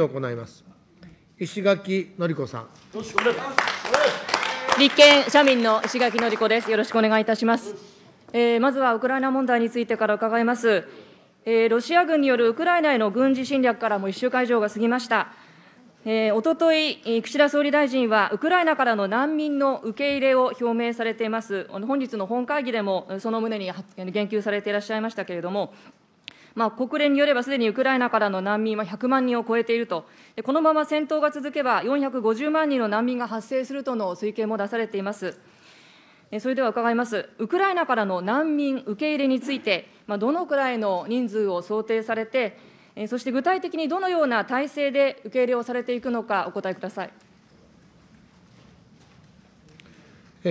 を行います石垣の子さん立憲社民の石垣の子ですよろしくお願いいたします、えー、まずはウクライナ問題についてから伺います、えー、ロシア軍によるウクライナへの軍事侵略からも1週間以上が過ぎましたおととい、岸田総理大臣は、ウクライナからの難民の受け入れを表明されています、本日の本会議でもその旨に言及されていらっしゃいましたけれども、まあ、国連によればすでにウクライナからの難民は100万人を超えていると、でこのまま戦闘が続けば、450万人の難民が発生するとの推計も出されています。それでは伺います、ウクライナからの難民受け入れについて、まあ、どのくらいの人数を想定されて、そして具体的にどのような体制で受け入れをされていくのか、お答えください。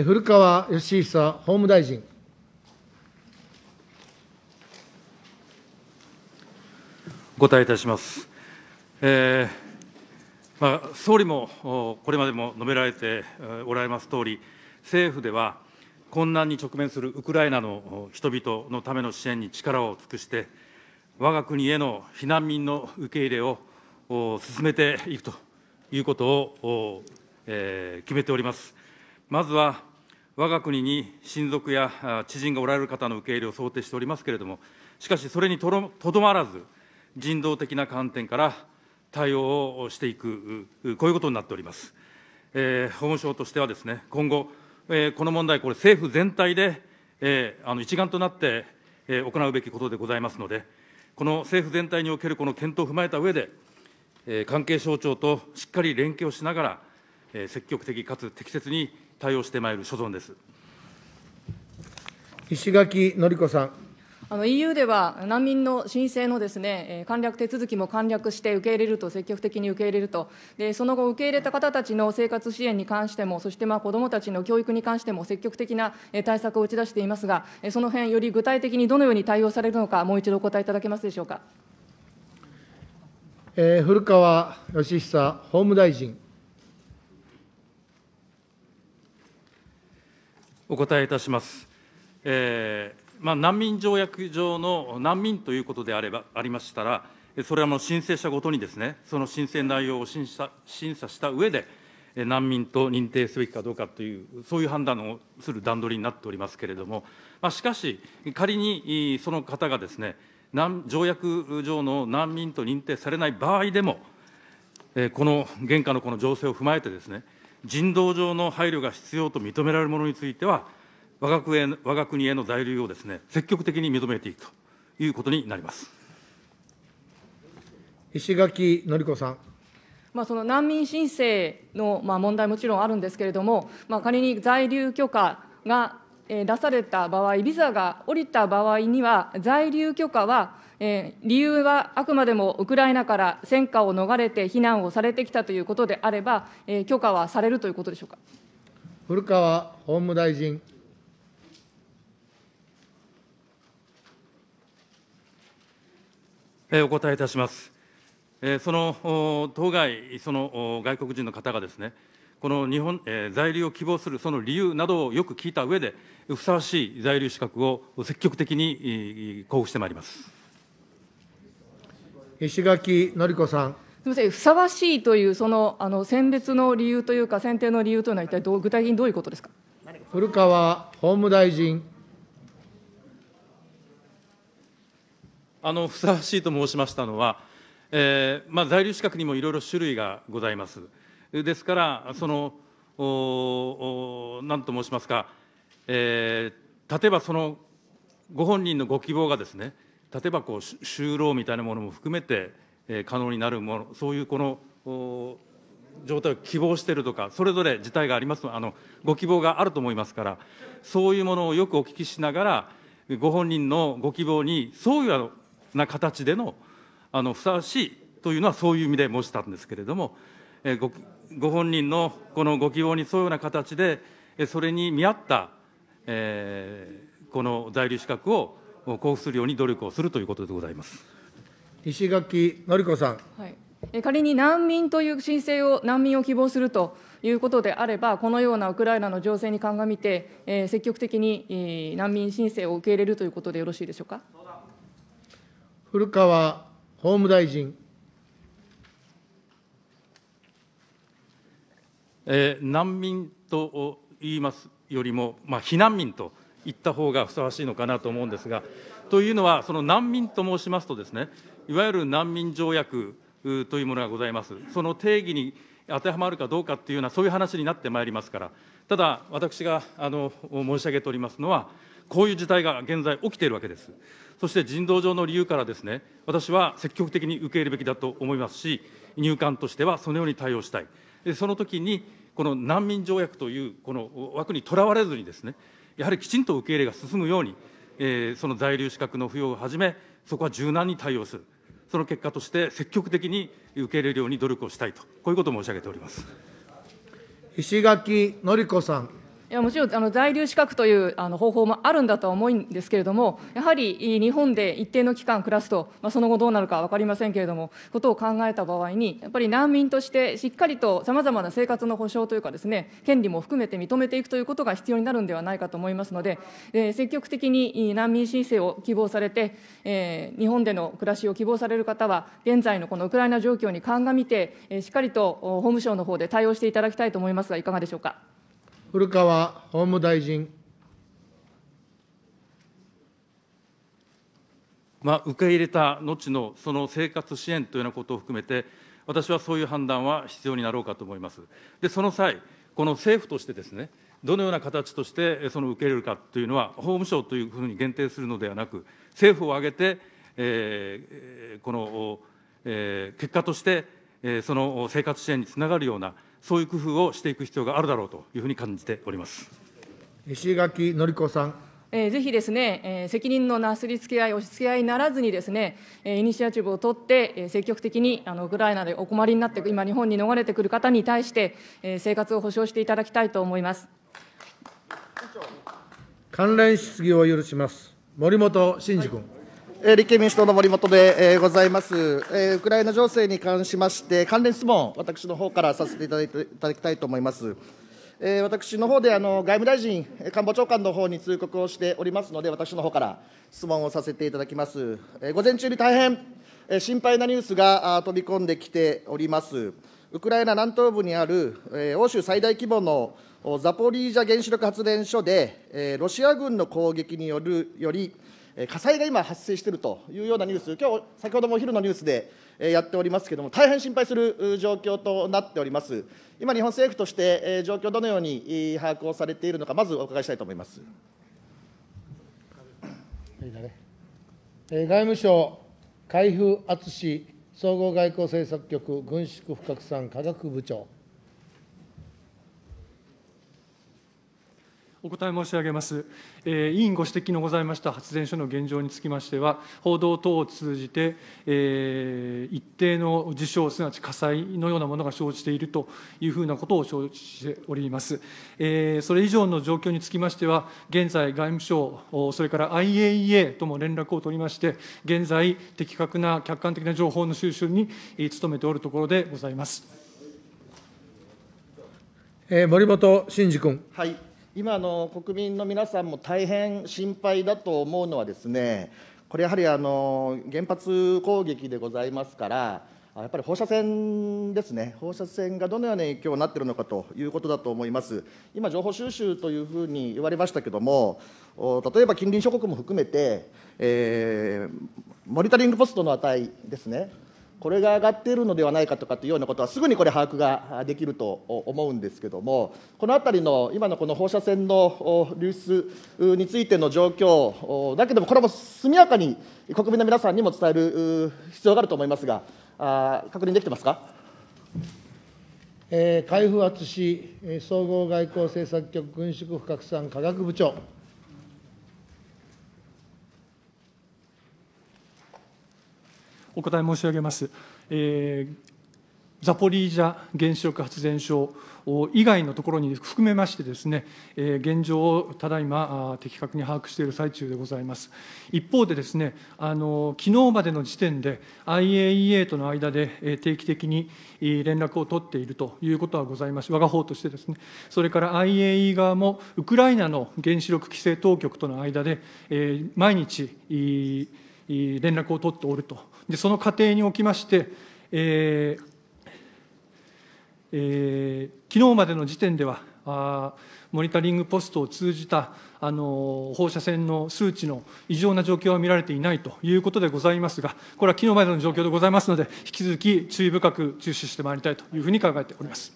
古川義久法務大臣。答えいたします。えー、まあ、総理もこれまでも述べられておられますとおり、政府では困難に直面するウクライナの人々のための支援に力を尽くして、我が国への避難民の受け入れを進めていくということを、え決めております。まずは我が国に親族や知人がおられる方の受け入れを想定しておりますけれども、しかし、それにとどまらず、人道的な観点から対応をしていく、こういうことになっております。えー、法務省としてはですね、今後、えー、この問題、これ政府全体で、えー、あの一丸となって、えー、行うべきことでございますので、この政府全体におけるこの検討を踏まえた上で、えー、関係省庁としっかり連携をしながら、えー、積極的かつ適切に対応してまいる所存です。石垣のりこさん。あの EU では難民の申請のですね、簡略手続きも簡略して受け入れると、積極的に受け入れると、でその後、受け入れた方たちの生活支援に関しても、そしてまあ子どもたちの教育に関しても、積極的な対策を打ち出していますが、その辺より具体的にどのように対応されるのか、もう一度お答えいただけますでしょうか。えー、古川義久法務大臣。お答えいたします。えーまあ、難民条約上の難民ということであればありましたら、それはもう申請者ごとにです、ね、その申請内容を審査審査した上で、難民と認定すべきかどうかという、そういう判断をする段取りになっておりますけれども、まあ、しかし、仮にその方がですね、条約上の難民と認定されない場合でも、この現下のこの情勢を踏まえてですね、人道上の配慮が必要と認められるものについては、我が国へ我が国への在留をです、ね、積極的に認めていくということになります石垣の子さん。まあ、その難民申請のまあ問題もちろんあるんですけれども、まあ、仮に在留許可が出された場合、ビザが下りた場合には、在留許可は、え理由はあくまでもウクライナから戦火を逃れて避難をされてきたということであれば、え許可はされるということでしょうか古川法務大臣。お答えいたします。その当該、その外国人の方がですね、この日本、えー、在留を希望するその理由などをよく聞いた上で、ふさわしい在留資格を積極的に交付してまいります石垣のりさん。すみません、ふさわしいという、そのあの選別の理由というか、選定の理由というのは、一体どう具体的にどういうことですか古川法務大臣。あのふさわしいと申しましたのは、えーまあ、在留資格にもいろいろ種類がございます。ですから、そのおおなんと申しますか、えー、例えばそのご本人のご希望がですね、例えばこう就労みたいなものも含めて、えー、可能になるもの、そういうこのお状態を希望しているとか、それぞれ事態がありますあの、ご希望があると思いますから、そういうものをよくお聞きしながら、ご本人のご希望に、そういうな形でのあのふさわしいというのはそういう意味で申したんですけれども、えー、ごご本人のこのご希望に沿うような形で、それに見合った、えー、この在留資格を交付するように努力をするということでございます。石垣の子さん。はい仮に難民という申請を、難民を希望するということであれば、このようなウクライナの情勢に鑑みて、えー、積極的に、えー、難民申請を受け入れるということでよろしいでしょうか。古川法務大臣。えー、難民と言いますよりも、まあ、避難民と言った方がふさわしいのかなと思うんですが、というのは、その難民と申しますとですね、いわゆる難民条約というものがございます、その定義に当てはまるかどうかというような、そういう話になってまいりますから、ただ、私があの申し上げておりますのは、こういう事態が現在起きているわけです。そして人道上の理由からですね、私は積極的に受け入れるべきだと思いますし、入管としてはそのように対応したい。でその時に、この難民条約というこの枠にとらわれずにですね、やはりきちんと受け入れが進むように、えー、その在留資格の付与をはじめ、そこは柔軟に対応する。その結果として積極的に受け入れるように努力をしたいと、こういうことを申し上げております。石垣のり子さん。いやもちろんあの在留資格というあの方法もあるんだとは思うんですけれども、やはり日本で一定の期間暮らすと、まあ、その後どうなるか分かりませんけれども、ことを考えた場合に、やっぱり難民としてしっかりとさまざまな生活の保障というかです、ね、権利も含めて認めていくということが必要になるんではないかと思いますので、えー、積極的に難民申請を希望されて、えー、日本での暮らしを希望される方は、現在のこのウクライナ状況に鑑みて、えー、しっかりと法務省の方で対応していただきたいと思いますが、いかがでしょうか。古川法務大臣。まあ、受け入れた後のその生活支援というようなことを含めて、私はそういう判断は必要になろうかと思います。で、その際、この政府としてですね、どのような形としてその受け入れるかというのは、法務省というふうに限定するのではなく、政府を挙げて、えー、この、えー、結果として、えその生活支援につながるような、そういう工夫をしていく必要があるだろうというふうに感じております石垣の子さん。えぜひですね、え責任のなすりつけ合い、押しつけ合いにならずにですね、えイニシアチブを取って、え積極的にあのウクライナでお困りになって、今、日本に逃れてくる方に対して、え生活を保障していただきたいと思います。関連質疑を許します。森本真嗣君。はい立憲民主党の森本でございます。ウクライナ情勢に関しまして、関連質問、私の方からさせていただいていただきたいと思います。私の方であの外務大臣、官房長官の方に通告をしておりますので、私の方から質問をさせていただきます。午前中に大変心配なニュースが飛び込んできております。ウクライナ南東部にある欧州最大規模のザポリージャ原子力発電所で、ロシア軍の攻撃によるより、火災が今発生しているというようなニュース、今日先ほどもお昼のニュースでやっておりますけれども、大変心配する状況となっております。今、日本政府として状況、どのように把握をされているのか、まずお伺いしたいと思います。外務省海部淳総合外交政策局軍縮不拡散科学部長。お答え申し上げます、えー、委員ご指摘のございました発電所の現状につきましては、報道等を通じて、えー、一定の事象、すなわち火災のようなものが生じているというふうなことを承知しております。えー、それ以上の状況につきましては、現在、外務省、それから IAEA とも連絡を取りまして、現在、的確な客観的な情報の収集に努めておるところでございます。えー、森本真二君。はい今の国民の皆さんも大変心配だと思うのはですね、これやはりあの原発攻撃でございますから、やっぱり放射線ですね、放射線がどのような影響になっているのかということだと思います。今、情報収集というふうに言われましたけれども、例えば近隣諸国も含めて、えー、モニタリングポストの値ですね、これが上がっているのではないかとかっていうようなことは、すぐにこれ、把握ができると思うんですけども、このあたりの今のこの放射線の流出についての状況、だけども、これも速やかに国民の皆さんにも伝える必要があると思いますが、あ確認できてますか。え海部淳総合外交政策局軍縮不拡散科学部長。お答え申し上げます。えーザポリージャ原子力発電所以外のところに含めましてですね、現状をただいま的確に把握している最中でございます。一方でですね、あの昨日までの時点で IAEA との間で定期的に連絡を取っているということはございます。我が方としてですね、それから IAEA 側もウクライナの原子力規制当局との間で毎日連絡を取っておると。でその過程におきまして、えーえー、昨日までの時点ではあモニタリングポストを通じたあの放射線の数値の異常な状況は見られていないということでございますが、これは昨日までの状況でございますので、引き続き注意深く注視してまいりたいというふうに考えております。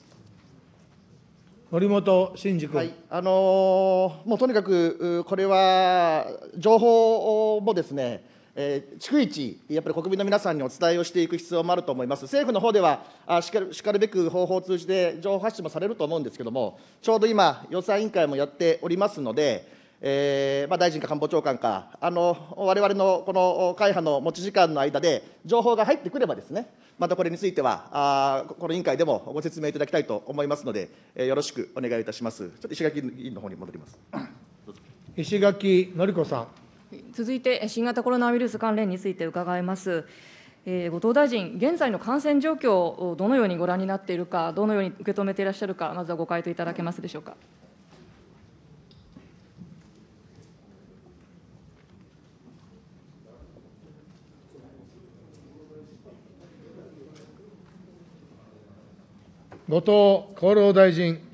森本真司君、はい、あのー、もうとにかく、これは情報もですね、えー、逐一、やっぱり国民の皆さんにお伝えをしていく必要もあると思います。政府の方では、あしかるしかるべく方法を通じて情報発信もされると思うんですけれども、ちょうど今、予算委員会もやっておりますので、えーまあ、大臣か官房長官か、あのわれのこの会派の持ち時間の間で、情報が入ってくればですね、またこれについては、あこの委員会でもご説明いただきたいと思いますので、えー、よろしくお願いいたします。ちょっと石垣委員の方に戻ります。石垣典子さん。続いて、新型コロナウイルス関連について伺います。えー、後藤大臣、現在の感染状況をどのようにご覧になっているか、どのように受け止めていらっしゃるか、まずはご回答いただけますでしょうか。後藤厚労大臣。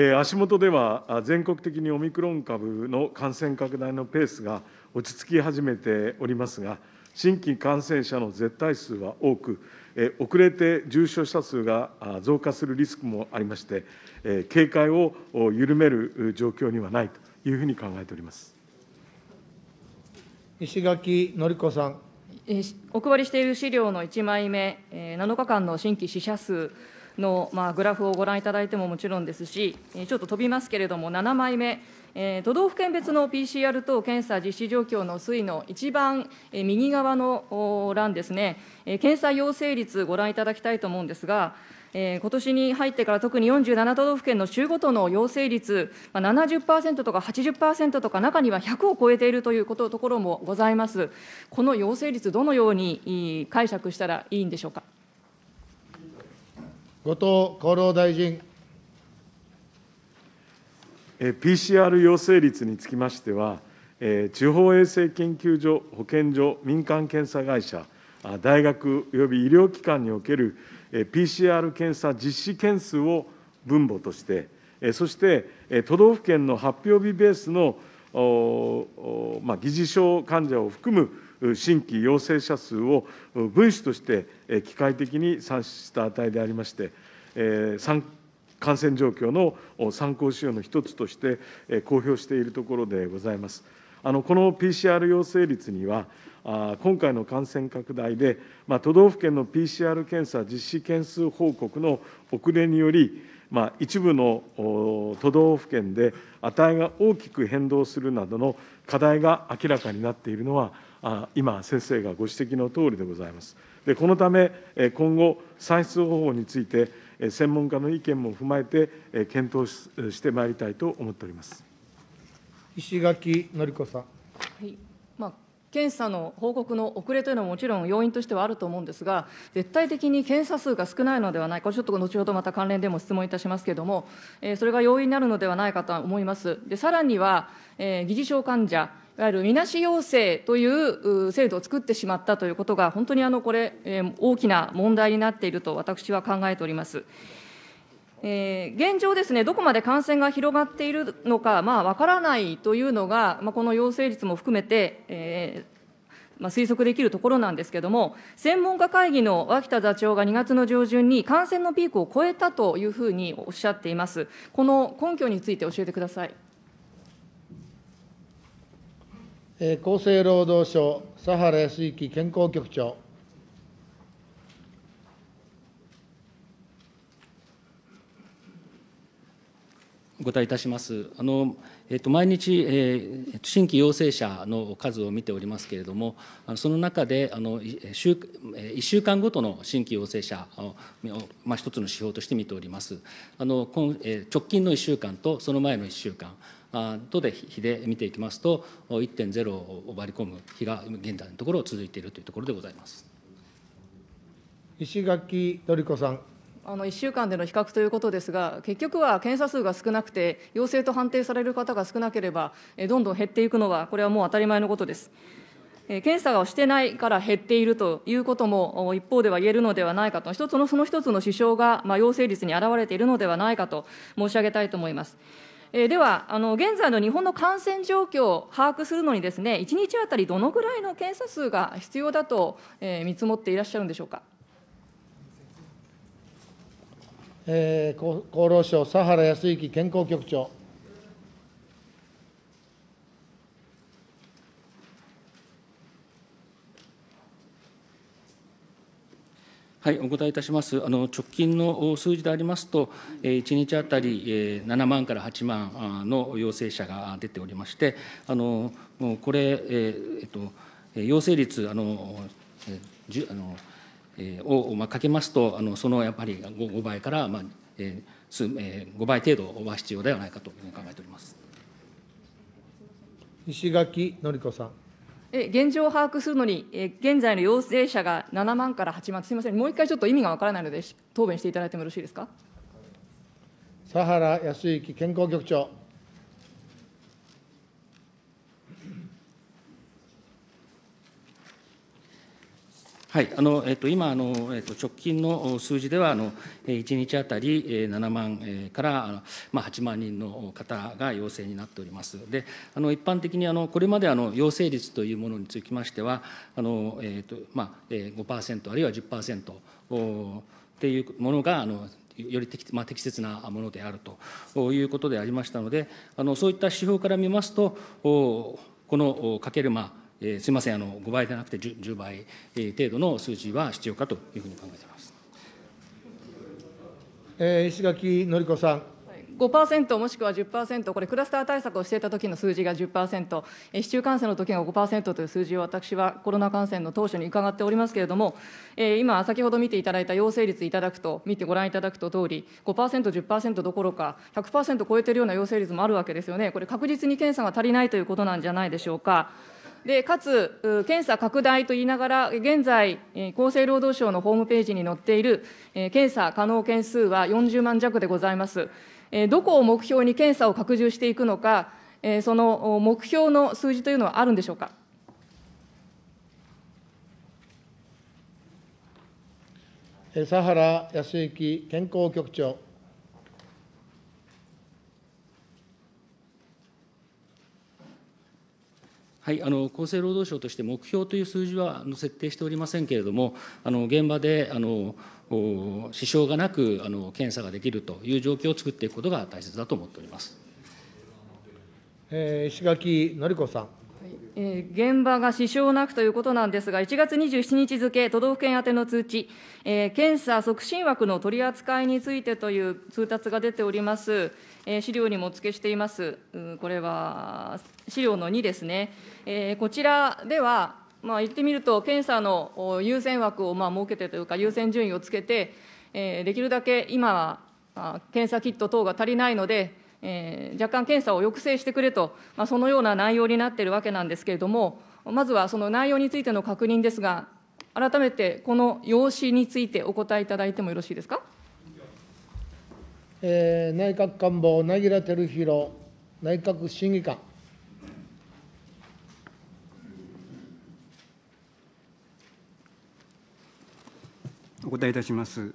え足元では全国的にオミクロン株の感染拡大のペースが落ち着き始めておりますが、新規感染者の絶対数は多く、え遅れて重症者数が増加するリスクもありまして、え警戒を緩める状況にはないというふうに考えております石垣の子さん。お配りしている資料の1枚目、7日間の新規死者数。の、まあ、グラフをご覧いただいてももちろんですし、ちょっと飛びますけれども、7枚目、えー、都道府県別の PCR 等検査実施状況の推移の一番、右側の欄ですね、検査陽性率、ご覧いただきたいと思うんですが、えー、今年に入ってから特に47都道府県の州ごとの陽性率、まあ、70%とか80%とか、中には100を超えているということところもございます。この陽性率、どのように解釈したらいいんでしょうか。後藤厚労大臣。PCR 陽性率につきましては、地方衛生研究所、保健所、民間検査会社、大学および医療機関における PCR 検査実施件数を分母として、そして都道府県の発表日ベースの、ま疑似症患者を含む新規陽性者数を分子として機械的に算出した値でありまして、感染状況の参考資料の一つとして公表しているところでございます。あのこの PCR 陽性率には、今回の感染拡大で、まあ、都道府県の PCR 検査実施件数報告の遅れにより、まあ、一部の都道府県で値が大きく変動するなどの課題が明らかになっているのは、あ今先生がご指摘の通りでございますでこのため今後算出方法について専門家の意見も踏まえて検討してまいりたいと思っております石垣典子さん、はいまあ、検査の報告の遅れというのはもちろん要因としてはあると思うんですが、絶対的に検査数が少ないのではないか、ちょっと後ほどまた関連でも質問いたしますけれども、えそれが要因になるのではないかと思います。でさらには、えー、疑似症患者わゆるみなし陽性という制度を作ってしまったということが、本当にあのこれ、え大きな問題になっていると私は考えております。えー、現状ですね、どこまで感染が広がっているのか、まあ、わからないというのが、まあ、この陽性率も含めて、えーまあ、推測できるところなんですけれども、専門家会議の脇田座長が2月の上旬に、感染のピークを超えたというふうにおっしゃっています。この根拠について教えてください。厚生労働省、佐原康之健康局長。お答えいたします。あのえっと、毎日、えー、新規陽性者の数を見ておりますけれども、あのその中であの週1週間ごとの新規陽性者を、まあ、一つの指標として見ております。あの今え直近の1週間とその前の1週間、とで比で見ていきますと、1.0を割り込む日が現在のところ続いているというところでございます。石垣のりこさん。あの1週間での比較ということですが、結局は検査数が少なくて、陽性と判定される方が少なければ、どんどん減っていくのは、これはもう当たり前のことです。検査をしてないから減っているということも、一方では言えるのではないかと、一つのその一つの支障が、まあ、陽性率に表れているのではないかと申し上げたいと思います。では、あの現在の日本の感染状況を把握するのにですね、1日当たりどのぐらいの検査数が必要だと、えー、見積もっていらっしゃるんでしょうか。えー、厚労省、佐原康之健康局長。はい、お答えいたします。あの直近の数字でありますと、1日当たり7万から8万の陽性者が出ておりまして、あのこれ、えっと、陽性率、あの、じゅあのを、まあ、かけますと、あのそのやっぱり 5, 5倍から、まあえ数えー、5倍程度は必要ではないかというふうに考えております石垣典子さん。現状を把握するのに、現在の陽性者が7万から8万、すみません、もう一回ちょっと意味がわからないので、答弁していただいてもよろしいですか。佐原康之健康局長。はい、あのえっと、今あの、えっと、直近の数字ではあの、1日当たり7万から、まあ、8万人の方が陽性になっております。であの一般的にあのこれまであの陽性率というものにつきましては、あのえっとまあ、5%あるいは10%というものがあのより適,、まあ、適切なものであるということでありましたので、あのそういった指標から見ますと、このかける、まあえー、すみませんあの、5倍でなくて 10, 10倍、え程度の数字は必要かというふうに考えています、えー、石垣のりこさん。5%もしくは10%、これ、クラスター対策をしていた時の数字が10%、市中感染の時が5%という数字を私はコロナ感染の当初に伺っておりますけれども、え今、先ほど見ていただいた陽性率いただくと、見てご覧いただくと通り、5%、10%どころか、100%超えているような陽性率もあるわけですよね、これ、確実に検査が足りないということなんじゃないでしょうか。でかつ、検査拡大と言いながら、現在、厚生労働省のホームページに載っている、検査可能件数は40万弱でございます。どこを目標に検査を拡充していくのか、その目標の数字というのはあるんでしょうか。佐原康之健康局長。厚生労働省として目標という数字は設定しておりませんけれども、現場で支障がなく検査ができるという状況を作っていくことが大切だと思っております。石垣のりさん。現場が支障なくということなんですが、1月27日付、都道府県宛ての通知、え検査促進枠の取り扱いについてという通達が出ております。資料にもお付けしています、これは資料の2ですね、こちらでは、まあ、言ってみると、検査の優先枠をまあ設けてというか、優先順位をつけて、できるだけ今は検査キット等が足りないので、えー、若干検査を抑制してくれと、まあ、そのような内容になっているわけなんですけれども、まずはその内容についての確認ですが、改めてこの用紙についてお答えいただいてもよろしいですか。えー、内閣官房、柳楽照弘内閣審議官。お答えいたします。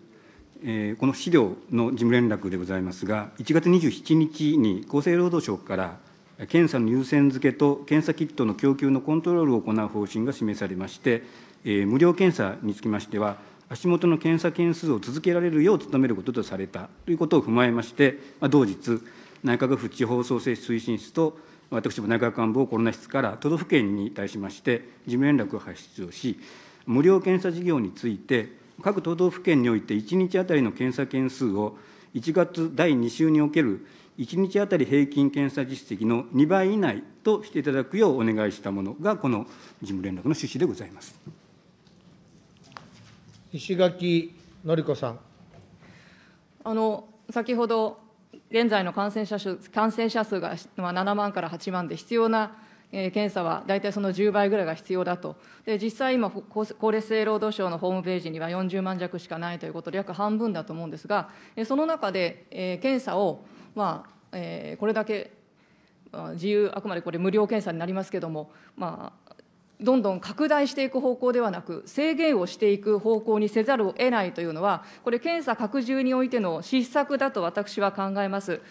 えー、この資料の事務連絡でございますが、1月27日に厚生労働省から、検査の優先付けと検査キットの供給のコントロールを行う方針が示されまして、えー、無料検査につきましては、足元の検査件数を続けられるよう努めることとされたということを踏まえまして、同日、内閣府地方創生推進室と、私も内閣官房コロナ室から都道府県に対しまして、事務連絡を発出をし、無料検査事業について、各都道府県において1日当たりの検査件数を、1月第2週における1日当たり平均検査実績の2倍以内としていただくようお願いしたものが、この事務連絡の趣旨でございます。石垣のりこさん。あの先ほど、現在の感染者数感染者数が7万から8万で、必要な検査は大体その10倍ぐらいが必要だと、で実際、今、高齢性労働省のホームページには40万弱しかないということで、約半分だと思うんですが、その中で、え検査を、まあえこれだけ自由、あくまでこれ、無料検査になりますけれども、まあ、どんどん拡大していく方向ではなく、制限をしていく方向にせざるを得ないというのは、これ、検査拡充においての失策だと私は考えます。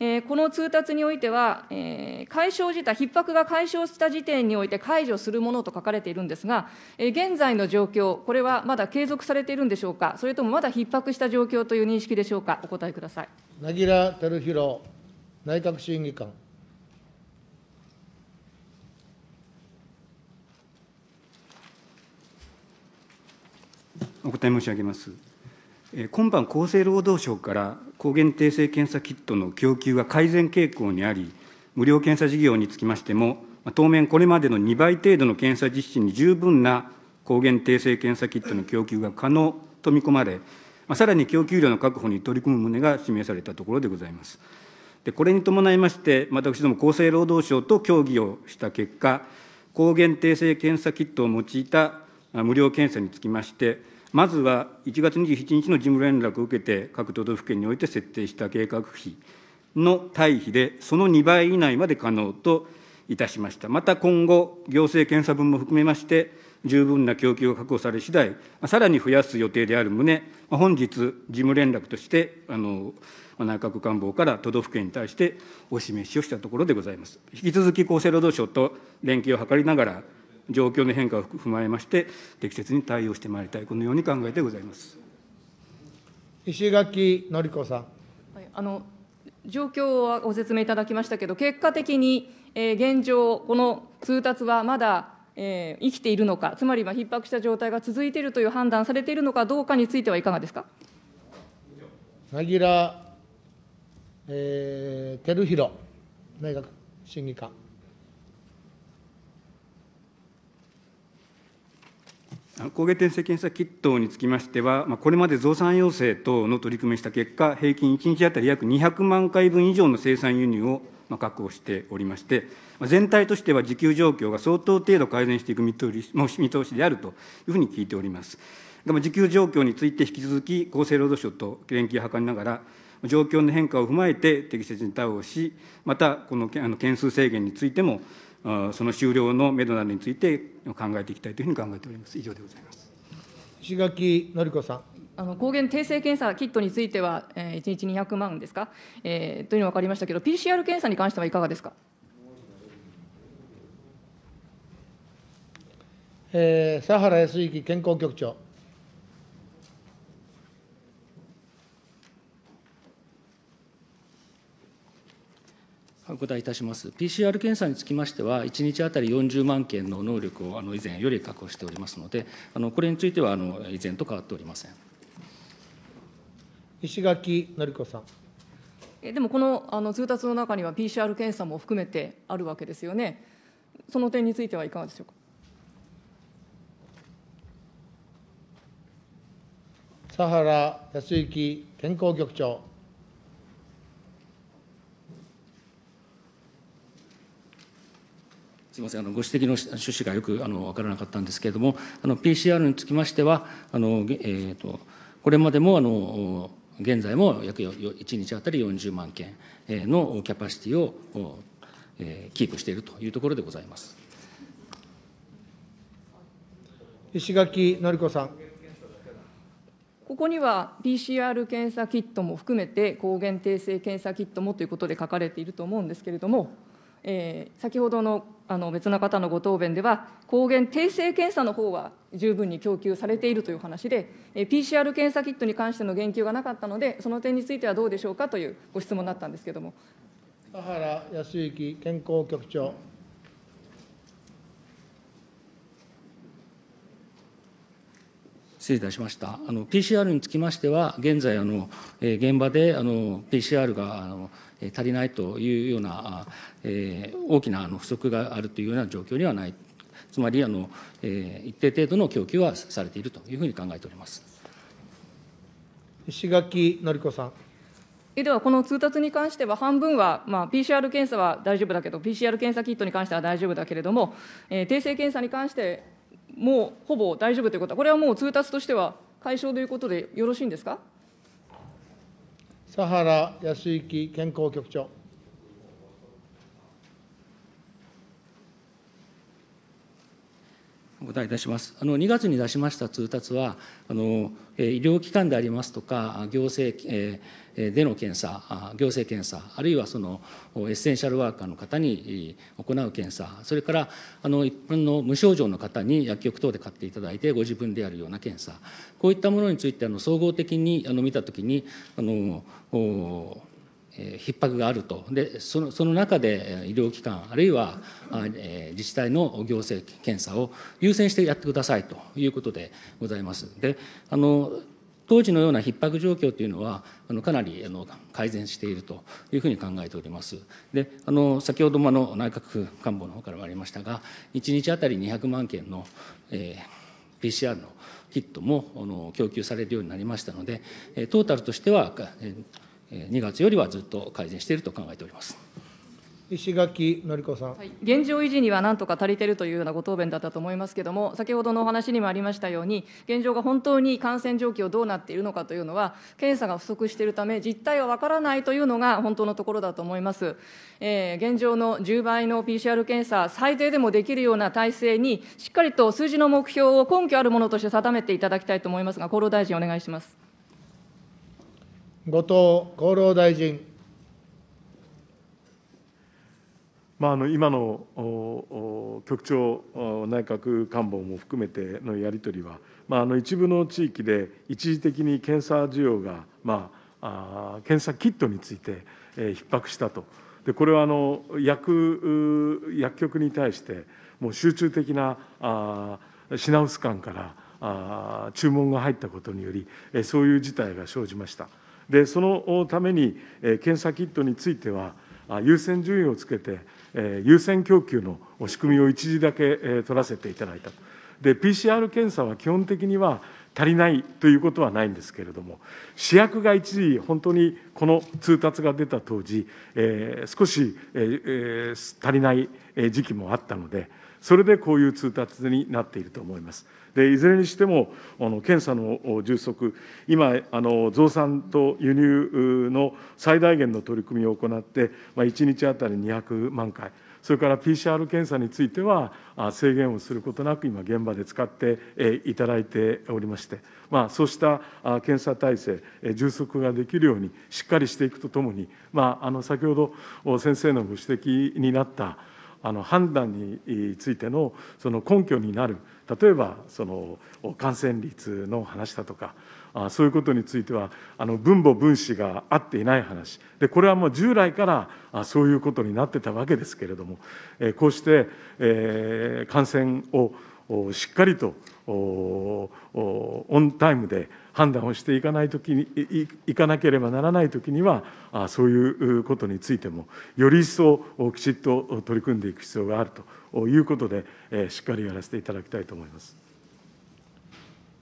えー、この通達においては、えー、解消自体、逼迫が解消した時点において解除するものと書かれているんですが、えー、現在の状況、これはまだ継続されているんでしょうか、それともまだ逼迫した状況という認識でしょうか、お答えください。なぎら弘内閣審議官。お答え申し上げます。今般、厚生労働省から抗原定性検査キットの供給が改善傾向にあり、無料検査事業につきましても、当面、これまでの2倍程度の検査実施に十分な抗原定性検査キットの供給が可能と見込まれ、さらに供給量の確保に取り組む旨が示されたところでございます。でこれに伴いまして、私ども厚生労働省と協議をした結果、抗原定性検査キットを用いた無料検査につきまして、まずは1月27日の事務連絡を受けて、各都道府県において設定した計画費の対比で、その2倍以内まで可能といたしました。また今後、行政検査分も含めまして、十分な供給が確保され次第、さらに増やす予定である旨、本日、事務連絡として、あの内閣官房から都道府県に対してお示しをしたところでございます。引き続き厚生労働省と連携を図りながら、状況の変化を踏まえまして、適切に対応してまいりたい、このように考えてございます。石垣の子さん。はい、あの状況はご説明いただきましたけど、結果的に、えー、現状、この通達はまだ、えー、生きているのか、つまり逼迫した状態が続いているという判断されているのかどうかについてはいかがですか。柳楽、えー、照弘内閣審議官。工芸点検査キットにつきましては、これまで増産要請等の取り組みをした結果、平均1日当たり約200万回分以上の生産輸入を確保しておりまして、全体としては需給状況が相当程度改善していく見通しであるというふうに聞いております。需給状況について引き続き厚生労働省と連携を図りながら、状況の変化を踏まえて適切に対応し、またこの件数制限についても、その終了のメドなどについて考えていきたいというふうに考えております。以上でございます。石垣の子さん。あの抗原定性検査キットについては、えー、1日200万ですか、えー、というのは分かりましたけど、PCR 検査に関してはいかがですか。えー、佐原康之健康局長。お答えいたします。PCR 検査につきましては、1日当たり40万件の能力をあの以前より確保しておりますので、あのこれについてはあの以前と変わっておりません。石垣典子さん。えでもこのあの通達の中には PCR 検査も含めてあるわけですよね。その点についてはいかがでしょうか。佐原康之健康局長。すみませんあのご指摘の趣旨がよくあの分からなかったんですけれども、PCR につきましては、あのえーと、これまでもあの現在も約1日あたり40万件のキャパシティをキープしているというところでございます。石垣典子さん。ここには PCR 検査キットも含めて、抗原定性検査キットもということで書かれていると思うんですけれども、えー、先ほどのあの別の方のご答弁では、抗原定性検査の方は十分に供給されているという話で、えー、PCR 検査キットに関しての言及がなかったので、その点についてはどうでしょうかというご質問だったんですけれども。田原康之健康局長。失礼いたしました。あの PCR につきましては、現在あの、えー、現場であの PCR があの足りないというような、え大きなあの不足があるというような状況にはない、つまりあの、え一定程度の供給はされているというふうに考えております。石垣の子さんえでは、この通達に関しては、半分は、まあ、PCR 検査は大丈夫だけど、PCR 検査キットに関しては大丈夫だけれども、えー、定性検査に関してもうほぼ大丈夫ということは、これはもう通達としては解消ということでよろしいんですか。佐原康之健康局長。お答えいたしますあの2月に出しました通達はあの医療機関でありますとか、行政での検査、行政検査、あるいはそのエッセンシャルワーカーの方に行う検査、それから一般の無症状の方に薬局等で買っていただいて、ご自分でやるような検査、こういったものについて、総合的に見たときに、逼迫があるとでその、その中で医療機関、あるいは自治体の行政検査を優先してやってくださいということでございます。であの当時のような逼迫状況というのは、あのかなりあの改善しているというふうに考えております。であの先ほどもあの内閣府官房の方からもありましたが、1日当たり200万件の、えー、PCR のキットもあの供給されるようになりましたので、トータルとしては、えー2月よりはずっと改善していると考えております。石垣のりこさん、はい、現状維持にはなんとか足りてるというようなご答弁だったと思いますけれども、先ほどのお話にもありましたように、現状が本当に感染状況どうなっているのかというのは、検査が不足しているため、実態は分からないというのが本当のところだと思います。えー、現状の10倍の PCR 検査、最低でもできるような体制に、しっかりと数字の目標を根拠あるものとして定めていただきたいと思いますが、厚労大臣、お願いします。後藤厚労大臣。まあ、あの今の局長、内閣官房も含めてのやり取りは、まあ、あの一部の地域で一時的に検査需要が、まあ、あ検査キットについて、えー、逼迫したと、でこれはあの薬薬局に対して、もう集中的なあ品薄感からあ注文が入ったことにより、えそういう事態が生じました。でそのために、検査キットについては、優先順位をつけて、優先供給の仕組みを一時だけ取らせていただいたと。で、PCR 検査は基本的には足りないということはないんですけれども、試薬が一時、本当にこの通達が出た当時、えー、少し、えー、足りない時期もあったので、それでこういう通達になっていると思います。でいずれにしてもあの検査の充足今あの増産と輸入の最大限の取り組みを行って、まあ、1日あたり200万回それから PCR 検査については制限をすることなく今現場で使っていただいておりまして、まあ、そうした検査体制充足ができるようにしっかりしていくとともに、まあ、あの先ほど先生のご指摘になったあの判断についてのその根拠になる例えばその感染率の話だとかあそういうことについてはあの分母分子が合っていない話でこれはもう従来からあそういうことになってたわけですけれども、えこうして、え感染をしっかりとオンタイムで判断をしていかない時にいかなければならない時にはそういうことについてもより一層きちっと取り組んでいく必要があるということでしっかりやらせていただきたいと思います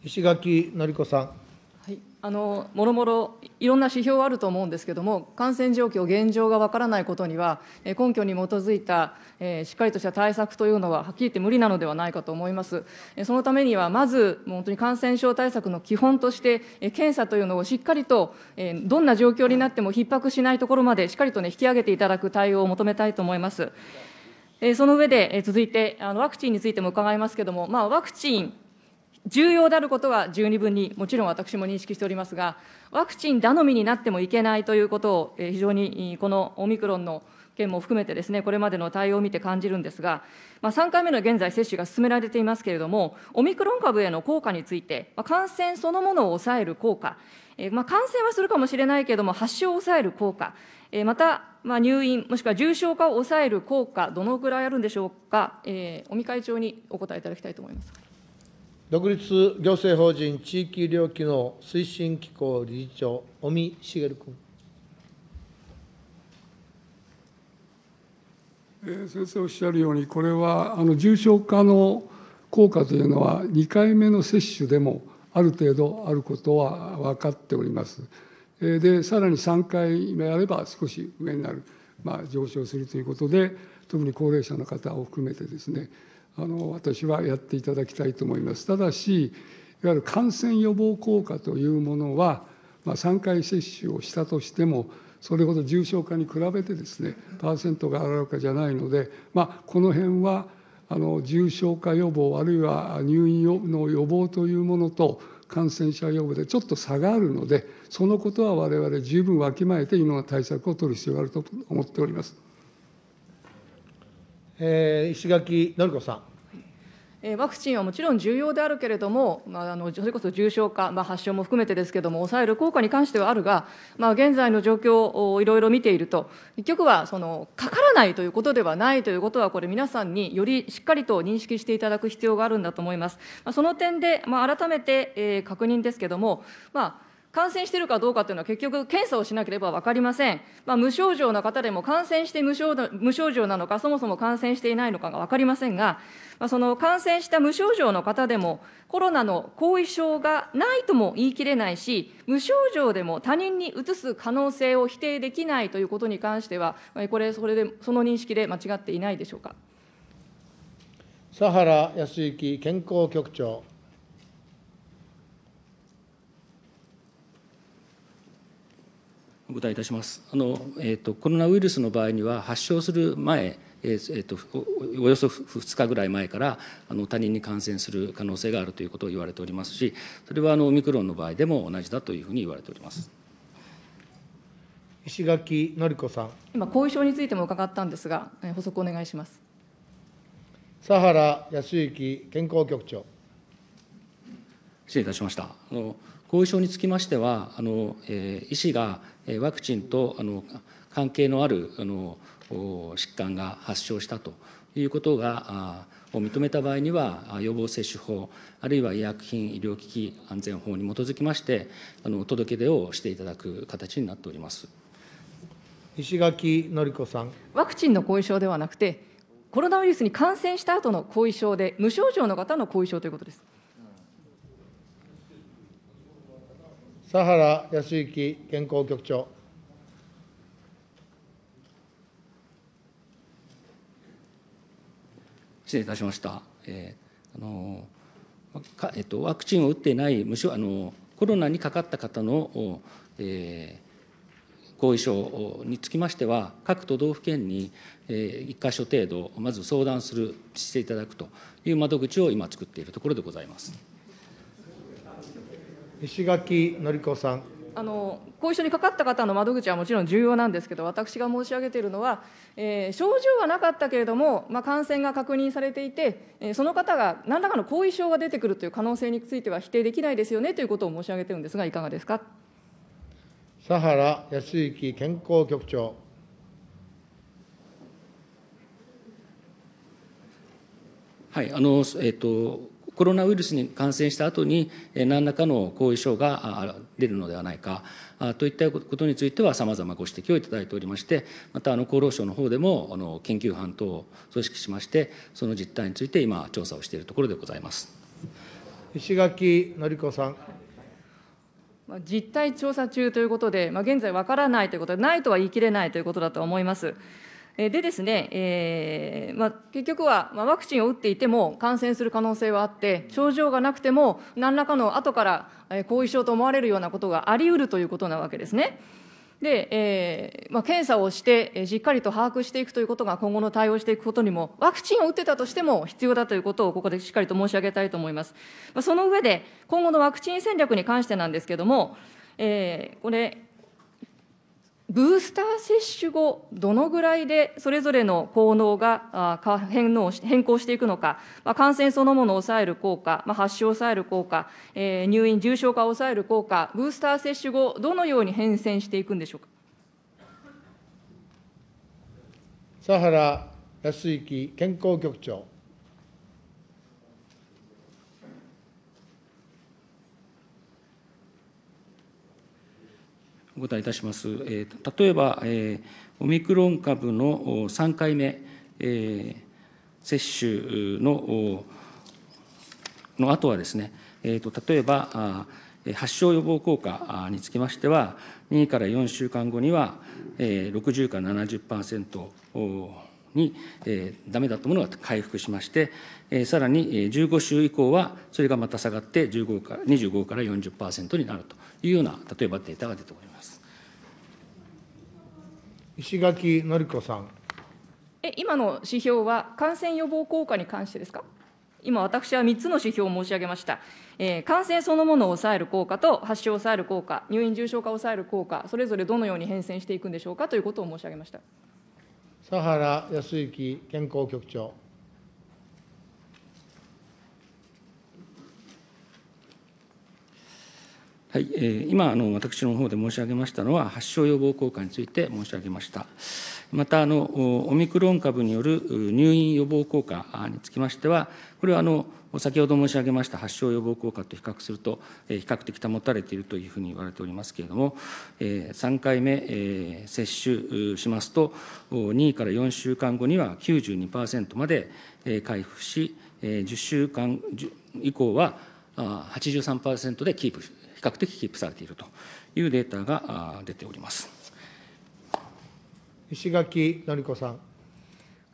石垣のり子さん。はい、あのもろもろいろんな指標はあると思うんですけども、感染状況、現状がわからないことには、根拠に基づいた、えー、しっかりとした対策というのは、はっきり言って無理なのではないかと思います。そのためには、まず、本当に感染症対策の基本として、検査というのをしっかりと、えー、どんな状況になっても逼迫しないところまで、しっかりと、ね、引き上げていただく対応を求めたいと思います。えその上で、え続いて、あのワクチンについても伺いますけれども、まあ、ワクチン重要であることは十二分に、もちろん私も認識しておりますが、ワクチン頼みになってもいけないということを、非常にこのオミクロンの件も含めてですね、これまでの対応を見て感じるんですが、まあ、3回目の現在、接種が進められていますけれども、オミクロン株への効果について、まあ、感染そのものを抑える効果、えまあ、感染はするかもしれないけれども、発症を抑える効果、えまた、まあ、入院、もしくは重症化を抑える効果、どのくらいあるんでしょうか、えー、尾身会長にお答えいただきたいと思います。独立行政法人地域医療機能推進機構理事長、尾身茂君。先生おっしゃるように、これはあの重症化の効果というのは、2回目の接種でもある程度あることは分かっております。で、さらに3回目やれば少し上になる、まあ、上昇するということで、特に高齢者の方を含めてですね、あの私はやっていただきたいと思います。ただしいわゆる感染予防効果というものは、まあ、3回接種をしたとしてもそれほど重症化に比べてですねパーセントが上がかじゃないので、まあ、この辺はあの重症化予防あるいは入院の予防というものと感染者予防でちょっと差があるのでそのことは我々十分わきまえて今の対策を取る必要があると思っております。えー、石垣のりさん。ワクチンはもちろん重要であるけれども、まあ、あのそれこそ重症化、まあ、発症も含めてですけれども、抑える効果に関してはあるが、まあ、現在の状況をいろいろ見ていると、結局はそのかからないということではないということは、これ、皆さんによりしっかりと認識していただく必要があるんだと思います。まあ、その点で、まあ、改めて、え確認ですけれども、まあ感染しているかどうかというのは結局検査をしなければ分かりません。まあ、無症状の方でも感染して無症無症状なのか、そもそも感染していないのかが分かりませんが、まあ、その感染した無症状の方でもコロナの後遺症がないとも言い切れないし、無症状でも他人にうつす可能性を否定できないということに関しては、これ、それで、その認識で間違っていないでしょうか。佐原康之健康局長。お答えいたします。あのえーと、コロナウイルスの場合には、発症する前、えーとおよそ2日ぐらい前からあの他人に感染する可能性があるということを言われておりますし、それはあのオミクロンの場合でも同じだというふうに言われております。石垣の子さん。今、後遺症についても伺ったんですが、え補足お願いします。佐原康之健康局長。失礼いたしました。あの後遺症につきましては、あのえー、医師がワクチンとあの関係のあるあの疾患が発症したということがを認めた場合には、予防接種法、あるいは医薬品医療機器安全法に基づきまして、あの届け出をしていただく形になっております石垣の子さん。ワクチンの後遺症ではなくて、コロナウイルスに感染した後の後遺症で、無症状の方の後遺症ということです。佐原康之健康局長。失礼いたしました。えー、あのかえっと、ワクチンを打ってない無症あのコロナにかかった方の、えー、後遺症につきましては、各都道府県に、えー、1箇所程度、まず相談するしていただくという窓口を今、作っているところでございます。石垣の子さん。あの後遺症にかかった方の窓口はもちろん重要なんですけど、私が申し上げているのは、えー、症状はなかったけれども、まあ、感染が確認されていて、えー、その方が何らかの後遺症が出てくるという可能性については否定できないですよねということを申し上げているんですが、いかがですか。佐原康之健康局長。はい、あの、えっ、ー、と、コロナウイルスに感染した後に、何らかの後遺症が出るのではないかといったことについては、さまざまご指摘をいただいておりまして、また厚労省の方でも研究班等を組織しまして、その実態について今、調査をしているところでございます。石垣紀子さん実態調査中ということで、まあ、現在分からないということで、ないとは言い切れないということだと思います。でですね、えーまあ、結局は、まあ、ワクチンを打っていても感染する可能性はあって、症状がなくても、何らかの後から後遺症と思われるようなことがありうるということなわけですね。で、えーまあ、検査をして、しっかりと把握していくということが、今後の対応していくことにも、ワクチンを打ってたとしても必要だということを、ここでしっかりと申し上げたいと思います。まあ、その上で、今後のワクチン戦略に関してなんですけれども、えー、これ、ブースター接種後、どのぐらいでそれぞれの効能が変能変更していくのか、まあ、感染そのものを抑える効果、まあ、発症を抑える効果、えー、入院、重症化を抑える効果、ブースター接種後、どのように変遷していくんでしょうか。佐原康之健康局長。お答えいたします。えー、例えば、えー、オミクロン株の3回目、えー、接種のの後はですね、えーと、例えば発症予防効果につきましては、2から4週間後には、えー、60から70%、に、えー、ダメだったものが回復しまして、えー、さらに15週以降は、それがまた下がって15から25から40%になるというような、例えばデータが出ております。石垣典子さん。え今の指標は感染予防効果に関してですか今、私は3つの指標を申し上げました、えー、感染そのものを抑える効果と発症を抑える効果、入院・重症化を抑える効果、それぞれどのように変遷していくんでしょうかということを申し上げました。佐原康之健康局長。はい、えー、今あの、私の方で申し上げましたのは、発症予防効果について申し上げました。またあの、オミクロン株による入院予防効果につきましては、これはあの先ほど申し上げました発症予防効果と比較すると、比較的保たれているというふうに言われておりますけれども、3回目接種しますと、2から4週間後には92%まで回復し、10週間以降は83%でキープ、比較的キープされているというデータが出ております。石垣典子さん。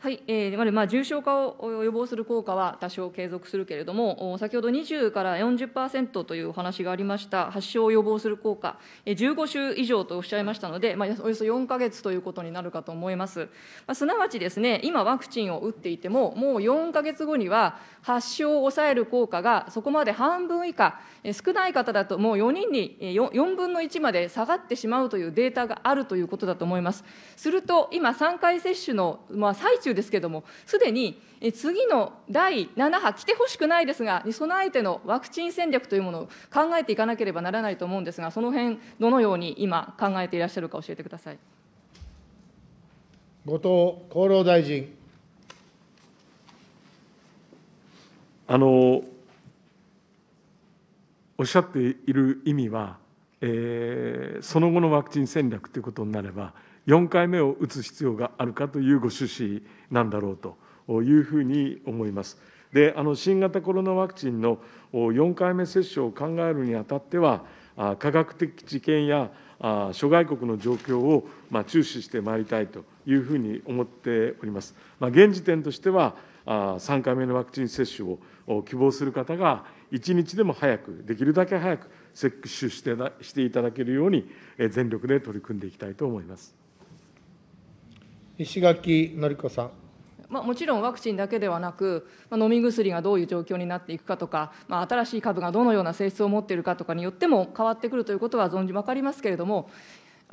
はい、えー、まあ重症化を予防する効果は多少継続するけれども、先ほど20から40%というお話がありました、発症を予防する効果、15週以上とおっしゃいましたので、まあ、およそ4か月ということになるかと思います。まあ、すなわちですね、今ワクチンを打っていても、もう4か月後には発症を抑える効果がそこまで半分以下、少ない方だともう4人に 4, 4分の1まで下がってしまうというデータがあるということだと思います。すると、今3回接種の、まあ、最中ですけれども、すでに次の第7波、来てほしくないですが、に備えてのワクチン戦略というものを考えていかなければならないと思うんですが、その辺どのように今、考えていらっしゃるか教えてください。後藤厚労大臣。あのおっしゃっている意味は、えー、その後のワクチン戦略ということになれば、4回目を打つ必要があるかというご趣旨なんだろうというふうに思います。であの新型コロナワクチンの4回目接種を考えるにあたっては科学的知見や諸外国の状況を注視してまいりたいというふうに思っております。まあ、現時点としては3回目のワクチン接種を希望する方が1日でも早くできるだけ早く接種してしていただけるように全力で取り組んでいきたいと思います。石垣の子さん。まあ、もちろんワクチンだけではなく、まあ、飲み薬がどういう状況になっていくかとか、まあ、新しい株がどのような性質を持っているかとかによっても変わってくるということは存じ分かりますけれども、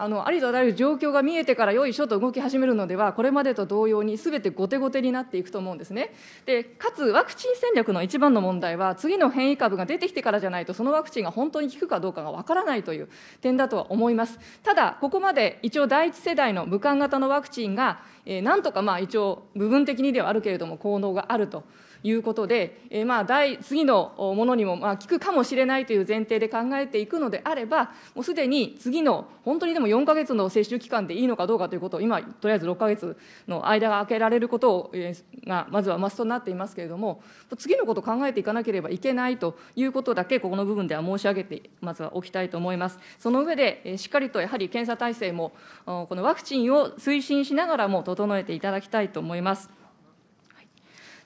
あのありとあらゆる状況が見えてからよいしょと動き始めるのでは、これまでと同様にすべて後手後手になっていくと思うんですね。で、かつワクチン戦略の一番の問題は、次の変異株が出てきてからじゃないと、そのワクチンが本当に効くかどうかがわからないという点だとは思います。ただ、ここまで一応第一世代の武漢型のワクチンが、えー、なんとかまあ一応部分的にではあるけれども、効能があると。いうことで、えー、まあ第次のものにもまあ効くかもしれないという前提で考えていくのであれば、もうすでに次の本当にでも4か月の接種期間でいいのかどうかということを、今、とりあえず6か月の間が空けられることを、えー、がまずはマストになっていますけれども、次のことを考えていかなければいけないということだけ、ここの部分では申し上げて、まずはおきたいと思います。その上で、えー、しっかりとやはり検査体制も、このワクチンを推進しながらも整えていただきたいと思います。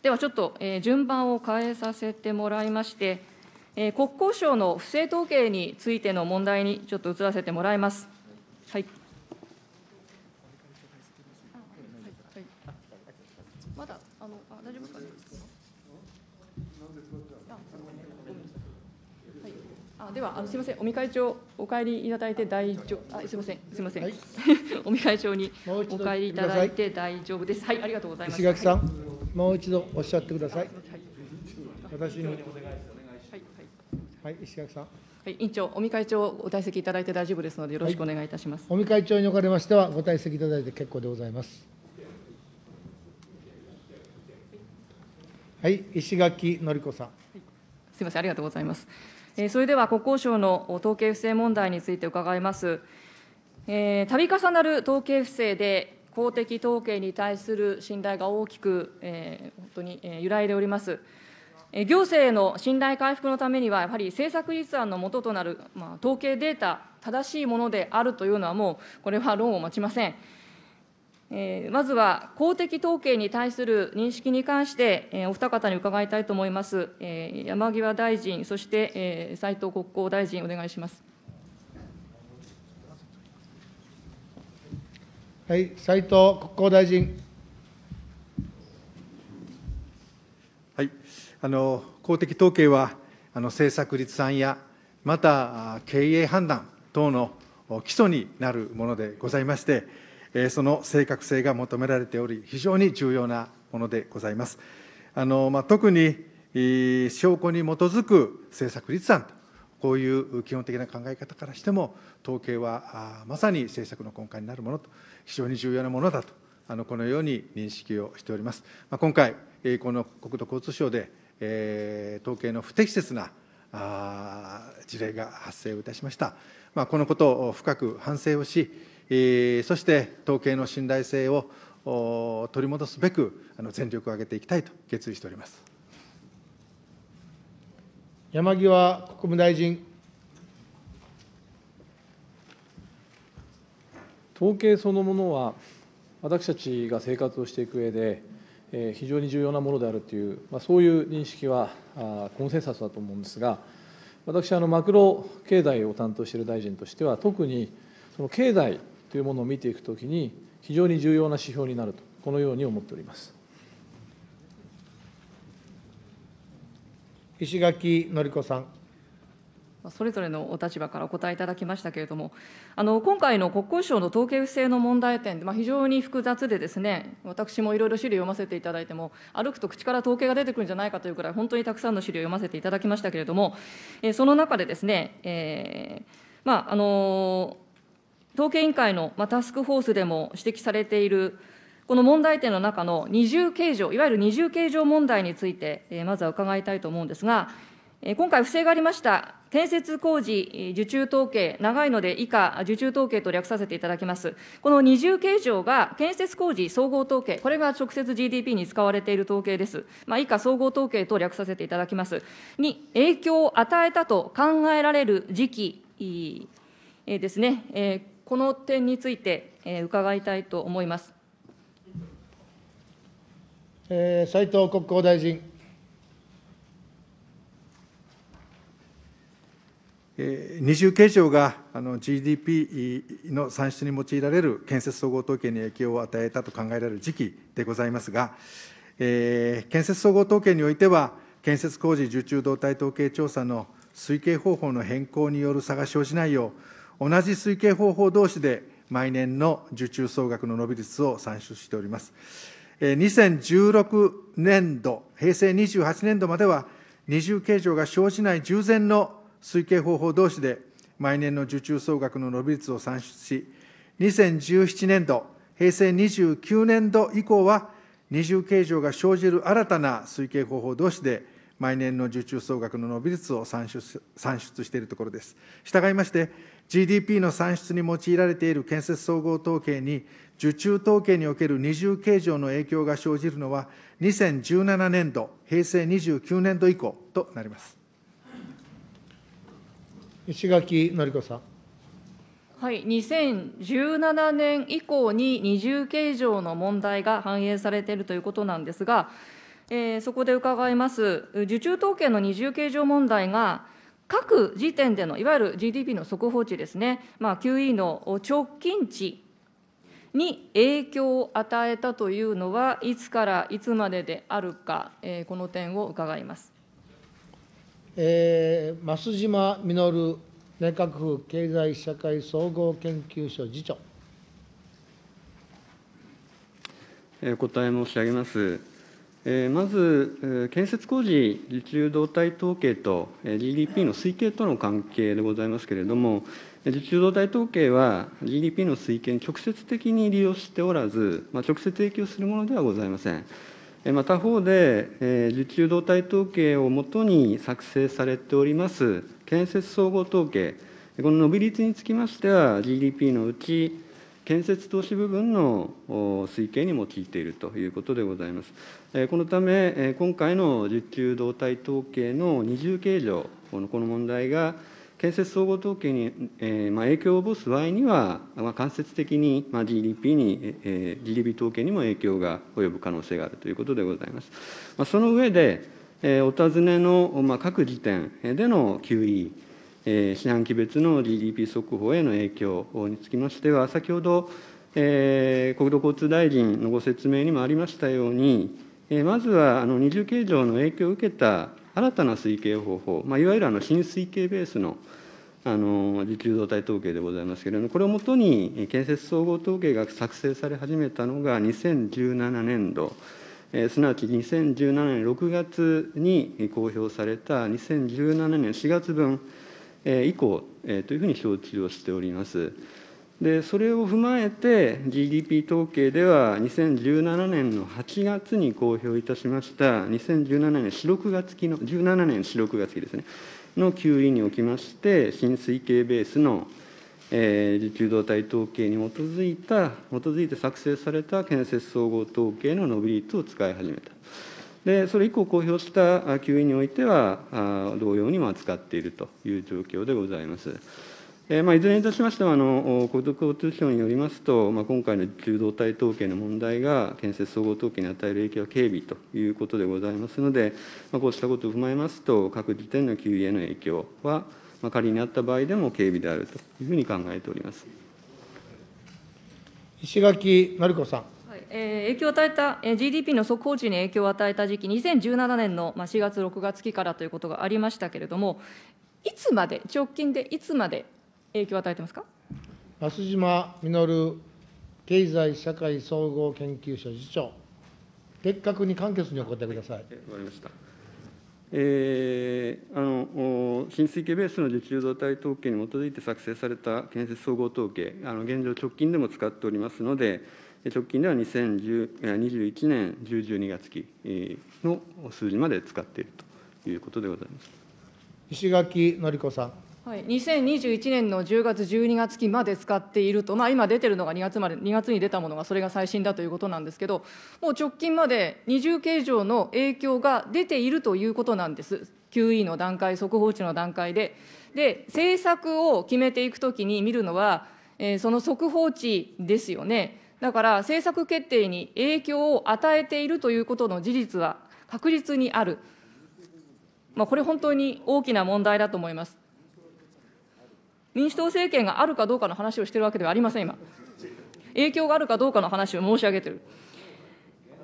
ではちょっと、えー、順番を変えさせてもらいまして、えー、国交省の不正統計についての問題にちょっと移らせてもらいます。はい。まだあのあ大丈夫か、ね、はい、あではあのすみません尾身会長お帰りいただいて大丈夫あすみませんすみません尾身、会長にお帰りいただいて大丈夫ですはいありがとうございます石垣さん。はいもう一度おっしゃってください。私に。はい、はい、石垣さん。はい、委員長、尾身会長、お退席いただいて大丈夫ですので、よろしくお願いいたします。尾、身、会長におかれましては、ご退席いただいて結構でございます。はい、石垣の子さん。すみません、ありがとうございます。えー、それでは国交省の統計不正問題について伺います。えー、度重なる統計不正で公的統計に対する信頼が大きく、えー、本当に、え揺らいでおります。行政への信頼回復のためには、やはり政策立案のもととなる、まあ、統計データ、正しいものであるというのは、もうこれは論を待ちません。えー、まずは公的統計に対する認識に関して、えー、お二方に伺いたいと思います。えー、山際大臣、そして、えー、斉藤国交大臣、お願いします。はい、斉藤国交大臣。はい、あの公的統計は、あの政策立案や、また経営判断等の基礎になるものでございまして、その正確性が求められており、非常に重要なものでございます。あのまあ、特に証拠に基づく政策立案と、こういう基本的な考え方からしても、統計はまさに政策の根幹になるものと非常に重要なものだと、あのこのように認識をしております。まあ、今回、この国土交通省で、えー、統計の不適切なあ事例が発生をいたしました。まあ、このことを深く反省をし、えー、そして統計の信頼性を取り戻すべく、あの全力を挙げていきたいと決意しております。山際国務大臣。統計そのものは私たちが生活をしていく上で、え非常に重要なものであるという、まあ、そういう認識はあコンセンサスだと思うんですが私あのマクロ経済を担当している大臣としては特にその経済というものを見ていくときに非常に重要な指標になるとこのように思っております。石垣典子さん。それぞれのお立場からお答えいただきましたけれども、あの今回の国交省の統計不正の問題点、まあ、非常に複雑でですね、私もいろいろ資料読ませていただいても、歩くと口から統計が出てくるんじゃないかというくらい、本当にたくさんの資料を読ませていただきましたけれども、えー、その中でですね、えーまああの統計委員会の、まあ、タスクフォースでも指摘されている、この問題点の中の二重計上、いわゆる二重計上問題について、えー、まずは伺いたいと思うんですが、今回、不正がありました建設工事受注統計、長いので以下、受注統計と略させていただきます。この二重計上が建設工事総合統計、これが直接 GDP に使われている統計です。まあ、以下、総合統計と略させていただきます。に、影響を与えたと考えられる時期、えですね、えこの点について、え伺いたいと思います。え斉藤国交大臣。二重計上が GDP の算出に用いられる建設総合統計に影響を与えたと考えられる時期でございますが、え建設総合統計においては、建設工事受注動態統計調査の推計方法の変更による差が生じないよう、同じ推計方法同士で毎年の受注総額の伸び率を算出しております。2016年度、平成28年度までは、二重計上が生じない従前の推計方法同士で、毎年の受注総額の伸び率を算出し、2017年度、平成29年度以降は、二重計上が生じる新たな推計方法同士で、毎年の受注総額の伸び率を算出算出しているところです。従いまして、GDP の算出に用いられている建設総合統計に、受注統計における二重計上の影響が生じるのは、2017年度、平成29年度以降となります。石垣の子さん。はい、2017年以降に二重計上の問題が反映されているということなんですが、えー、そこで伺います、受注統計の二重計上問題が、各時点でのいわゆる GDP の速報値ですね、まあ、QE の直近値に影響を与えたというのは、いつからいつまでであるか、えー、この点を伺います。えー、増島稔内閣府経済社会総合研究所次長。お答え申し上げます。まず、建設工事受注動態統計と GDP の推計との関係でございますけれども、受注動態統計は GDP の推計に直接的に利用しておらず、まあ、直接影響するものではございません。他方で、受注動態統計をもとに作成されております建設総合統計、この伸び率につきましては、GDP のうち、建設投資部分の推計に用いているということでございます。このため、今回の受給動態統計の二重計上、この問題が建設総合統計に、えーまあ、影響を及ぼす場合には、まあ、間接的に、まあ、GDP に、えー、GDP 統計にも影響が及ぶ可能性があるということでございます。まあ、その上で、えー、お尋ねの、まあ、各時点での QE、えー、四半期別の GDP 速報への影響につきましては、先ほど、えー、国土交通大臣のご説明にもありましたように、えー、まずはあの二重計上の影響を受けた新たな推計方法、まあ、いわゆるあの新推計ベースのあの自給動態統計でございますけれども、これをもとに建設総合統計が作成され始めたのが2017年度、えー、すなわち2017年6月に公表された2017年4月分、以降、というふうに承知をしております。でそれを踏まえて GDP 統計では2017年の8月に公表いたしました2017年4、6月期の17年4、6月期ですねの9位におきまして浸水系ベースの、えー、受給動態統計に基づいた基づいて作成された建設総合統計の伸び率を使い始めた。でそれ以降公表した9位においては、同様に扱っているという状況でございます。まあ、いずれにいたしましては、あの国土交通省によりますと、まあ、今回の中道体統計の問題が、建設総合統計に与える影響は軽微ということでございますので、まあ、こうしたことを踏まえますと、各時点の給油への影響は、まあ、仮にあった場合でも軽微であるというふうに考えております石垣まる子さん。え影響を与えた、え GDP の速報値に影響を与えた時期、2017年の、まあ、4月、6月期からということがありましたけれども、いつまで、直近でいつまで影響を与えてますか増島実経済社会総合研究所次長、的確に簡潔にお答えください。わかりました。えー、あの浸水系ベースの受注動態統計に基づいて作成された建設総合統計、あの現状、直近でも使っておりますので、直近では2021年1 12月期の数字まで使っているということでございます石垣紀子さん。はい、2021年の10月、12月期まで使っていると、まあ、今出てるのが2月まで、2月に出たものがそれが最新だということなんですけど、もう直近まで二重形状の影響が出ているということなんです、QE の段階、速報値の段階で。で、政策を決めていくときに見るのは、えー、その速報値ですよね。だから政策決定に影響を与えているということの事実は確実にある、まあ、これ、本当に大きな問題だと思います。民主党政権があるかどうかの話をしているわけではありません、今。影響があるかどうかの話を申し上げている。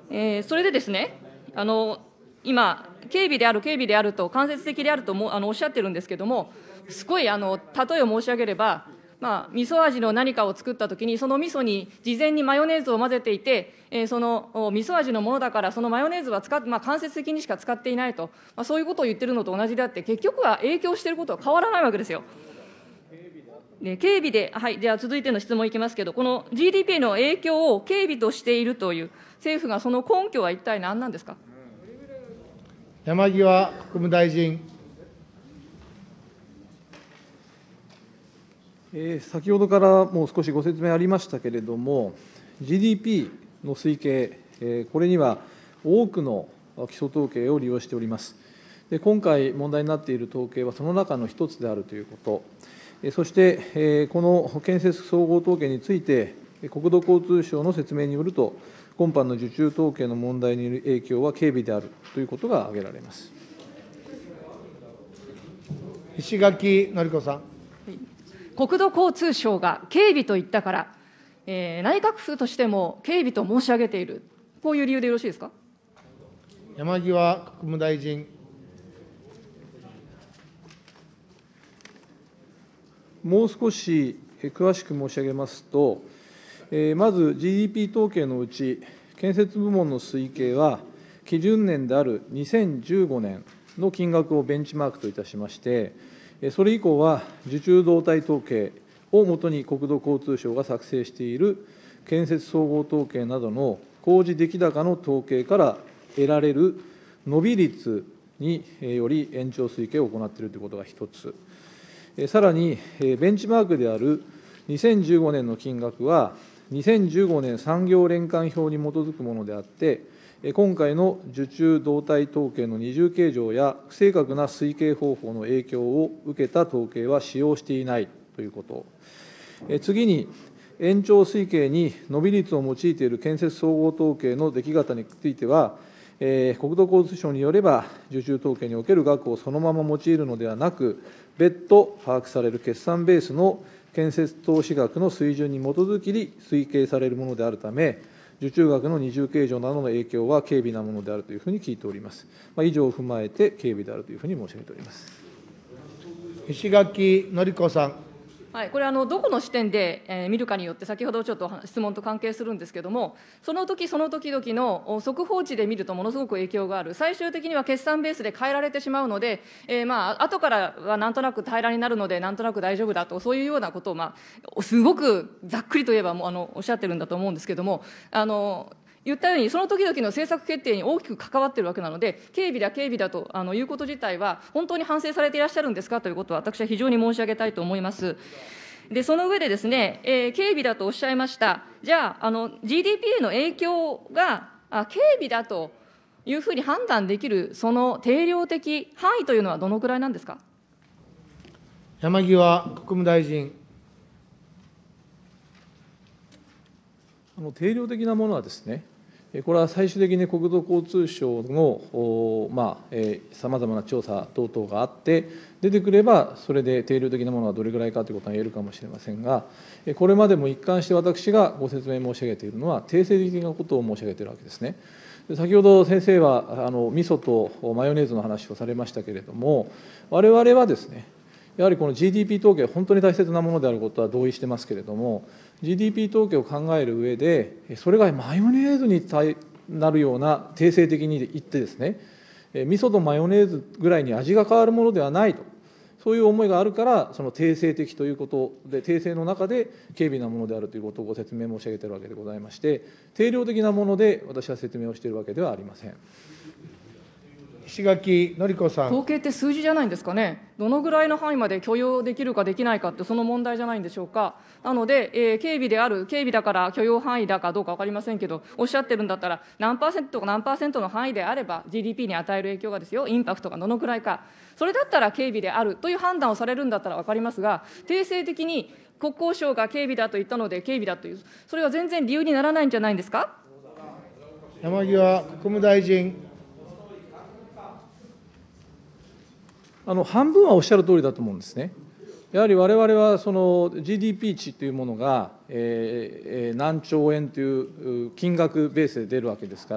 えー、それでですね、あの今、警備である、警備であると、間接的であるともあのおっしゃってるんですけれども、すごいあの例えを申し上げれば、まあ、味噌味の何かを作ったときに、その味噌に事前にマヨネーズを混ぜていて、えー、その味噌味のものだから、そのマヨネーズは使っ、まあ、間接的にしか使っていないと、まあ、そういうことを言ってるのと同じであって、結局は影響していることは変わらないわけですよ。で警備で、はい、じゃあ続いての質問いきますけど、この GDP の影響を警備としているという、政府がその根拠は一体何なんですか山際国務大臣。えー、先ほどからもう少しご説明ありましたけれども、GDP の推計、えー、これには多くの基礎統計を利用しております。で今回問題になっている統計はその中の一つであるということ。そして、この建設総合統計について、国土交通省の説明によると、今般の受注統計の問題による影響は警備であるということが挙げられます石垣典子さん。国土交通省が警備と言ったから、えー、内閣府としても警備と申し上げている、こういう理由でよろしいですか山際国務大臣。もう少し詳しく申し上げますと、まず GDP 統計のうち、建設部門の推計は、基準年である2015年の金額をベンチマークといたしまして、それ以降は受注動態統計をもとに国土交通省が作成している建設総合統計などの工事出来高の統計から得られる伸び率により延長推計を行っているということが1つ。さらに、ベンチマークである2015年の金額は、2015年産業連関表に基づくものであって、今回の受注動態統計の二重計上や、不正確な推計方法の影響を受けた統計は使用していないということ、次に、延長推計に伸び率を用いている建設総合統計の出来方については、え国土交通省によれば、受注統計における額をそのまま用いるのではなく、別途把握される決算ベースの建設投資額の水準に基づき推計されるものであるため、受注額の二重計上などの影響は軽微なものであるというふうに聞いております。まあ、以上を踏まえて、軽微であるというふうに申し上げております。石垣典子さん。はい、これあの、どこの視点で、えー、見るかによって、先ほどちょっと質問と関係するんですけども、その時その時々の速報値で見ると、ものすごく影響がある、最終的には決算ベースで変えられてしまうので、えー、まあ後からはなんとなく平らになるので、なんとなく大丈夫だと、そういうようなことを、まあ、すごくざっくりといえばもうあのおっしゃってるんだと思うんですけども、あの言ったように、その時々の政策決定に大きく関わっているわけなので、警備だ、警備だとあのいうこと自体は、本当に反省されていらっしゃるんですかということは、私は非常に申し上げたいと思います。で、その上でですね、えー、警備だとおっしゃいました。じゃあ、あの、GDP への影響が、あ警備だというふうに判断できる、その定量的範囲というのはどのくらいなんですか山際国務大臣。あの定量的なものはですね、これは最終的に国土交通省のさまざ、まな調査等々があって、出てくれば、それで定量的なものはどれぐらいかということが言えるかもしれませんが、これまでも一貫して私がご説明申し上げているのは、定性的なことを申し上げているわけですね。先ほど先生はあの味噌とマヨネーズの話をされましたけれども、我々はですね、やはりこの GDP 統計、本当に大切なものであることは同意してますけれども、GDP 統計を考える上でそれがマヨネーズになるような定性的に言ってですね味噌とマヨネーズぐらいに味が変わるものではないとそういう思いがあるからその定性的ということで定性の中で軽微なものであるということをご説明申し上げているわけでございまして定量的なもので私は説明をしているわけではありません。石垣の子さん。統計って数字じゃないんですかね。どのぐらいの範囲まで許容できるかできないかって、その問題じゃないんでしょうか。なので、えー、警備である、警備だから許容範囲だかどうか分かりませんけど、おっしゃってるんだったら、何パーセントか何パーセントの範囲であれば、GDP に与える影響がですよ、インパクトがどのくらいか。それだったら警備であるという判断をされるんだったら分かりますが、定性的に国交省が警備だと言ったので、警備だという、それは全然理由にならないんじゃないんですか。山際国務大臣。あの半分はおっしゃる通りだと思うんですね。やはり我々はその GDP 値というものが、えー、何兆円という金額ベースで出るわけですか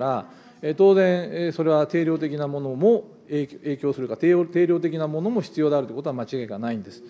ら、当然、それは定量的なものも影響するか、定量的なものも必要であるということは間違いがないんです。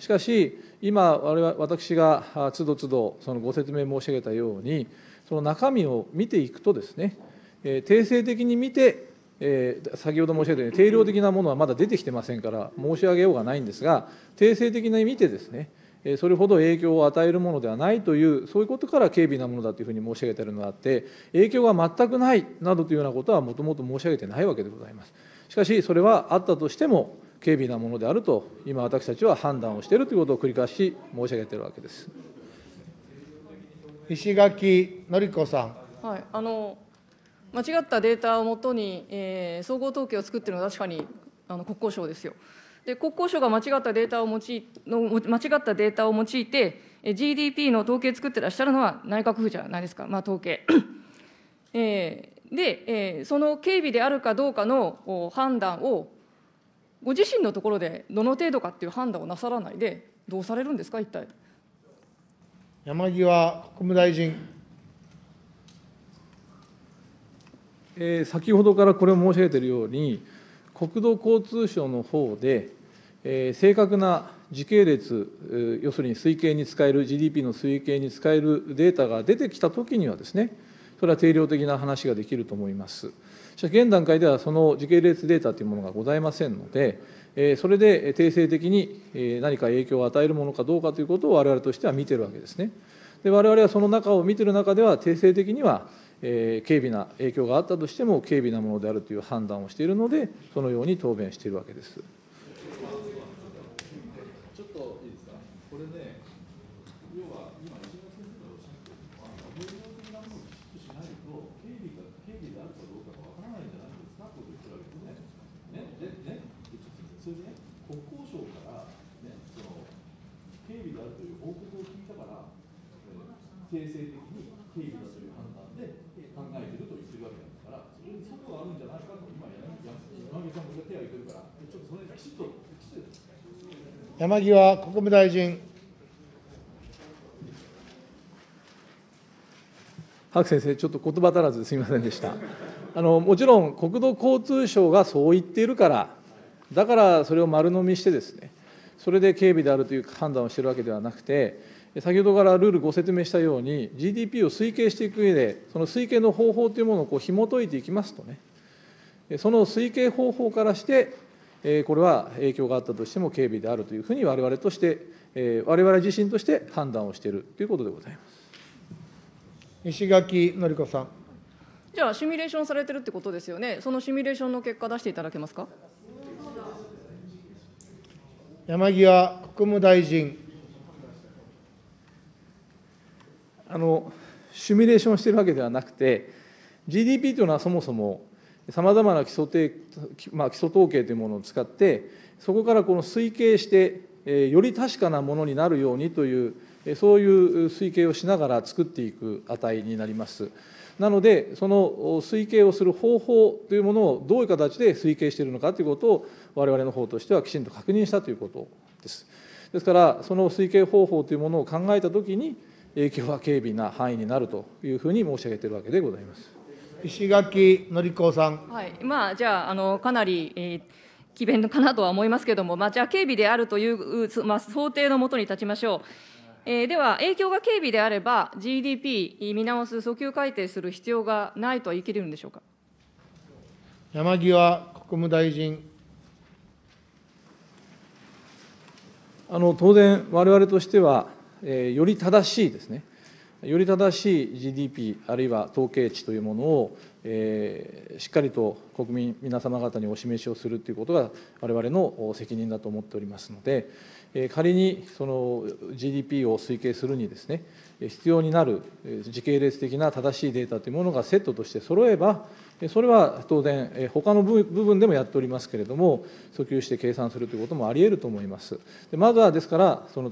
しかし、今、我々私がつどつどそのご説明申し上げたように、その中身を見ていくとですね、定性的に見て、えー、先ほど申し上げたように定量的なものはまだ出てきてませんから申し上げようがないんですが定性的な意味でですねそれほど影響を与えるものではないというそういうことから軽微なものだというふうに申し上げているのがあって影響が全くないなどというようなことはもともと申し上げてないわけでございますしかしそれはあったとしても軽微なものであると今私たちは判断をしているということを繰り返し申し上げているわけです石垣典子さん、はい、あの間違ったデータをもとに、えー、総合統計を作っているのは確かにあの国交省ですよ。で国交省が間違ったデータを用いの間違ったデータを用いて GDP の統計作ってらっしゃるのは内閣府じゃないですか、まあ、統計。えー、で、えー、その警備であるかどうかの判断をご自身のところでどの程度かっていう判断をなさらないでどうされるんですか一体。山際国務大臣。えー、先ほどからこれを申し上げているように、国土交通省の方で、えー、正確な時系列、要するに推計に使える、GDP の推計に使えるデータが出てきたときにはですね、それは定量的な話ができると思います。しかし現段階ではその時系列データというものがございませんので、えそれで定性的に何か影響を与えるものかどうかということを我々としては見てるわけですね。で我々はその中を見てる中では定性的にはえー、軽微な影響があったとしても軽微なものであるという判断をしているのでそのように答弁しているわけです。山際国務大臣。白先生、ちょっと言葉足らずすみませんでした。あのもちろん国土交通省がそう言っているから、だからそれを丸飲みしてですね、それで警備であるという判断をしているわけではなくて、先ほどからルールご説明したように、GDP を推計していく上で、その推計の方法というものをこう紐解いていきますとね、その推計方法からして、これは影響があったとしても軽微であるというふうに、われわれとして、われわれ自身として判断をしているということでございます石垣のりこさん。じゃあ、シミュレーションされてるってことですよね、そのシミュレーションの結果、出していただけますか。山際国務大臣。あのシミュレーションしてるわけではなくて、GDP というのはそもそもさまざまな基礎定、まあ、基礎統計というものを使ってそこからこの推計してより確かなものになるようにというそういう推計をしながら作っていく値になります。なので、その推計をする方法というものをどういう形で推計しているのかということを、われわれの方としてはきちんと確認したということです。ですから、その推計方法というものを考えたときに、影響は軽微な範囲になるというふうに申し上げているわけでございます。石垣のりこさん。はい、まあ、じゃあ、あの、かなり、えー機弁かなとは思いますけれども、まあ、じゃあ、警備であるという、まあ、想定のもとに立ちましょう。えー、では、影響が警備であれば、GDP 見直す、訴求改定する必要がないとは言い切れるんでしょうか山際国務大臣。あの当然、われわれとしては、えー、より正しいですね、より正しい GDP あるいは統計値というものを、えー、しっかりと国民皆様方にお示しをするということが我々の責任だと思っておりますので、えー、仮にその GDP を推計するにですね必要になる時系列的な正しいデータというものがセットとして揃えばそれは当然他の部分でもやっておりますけれども訴求して計算するということもありえると思います。でまずはですからその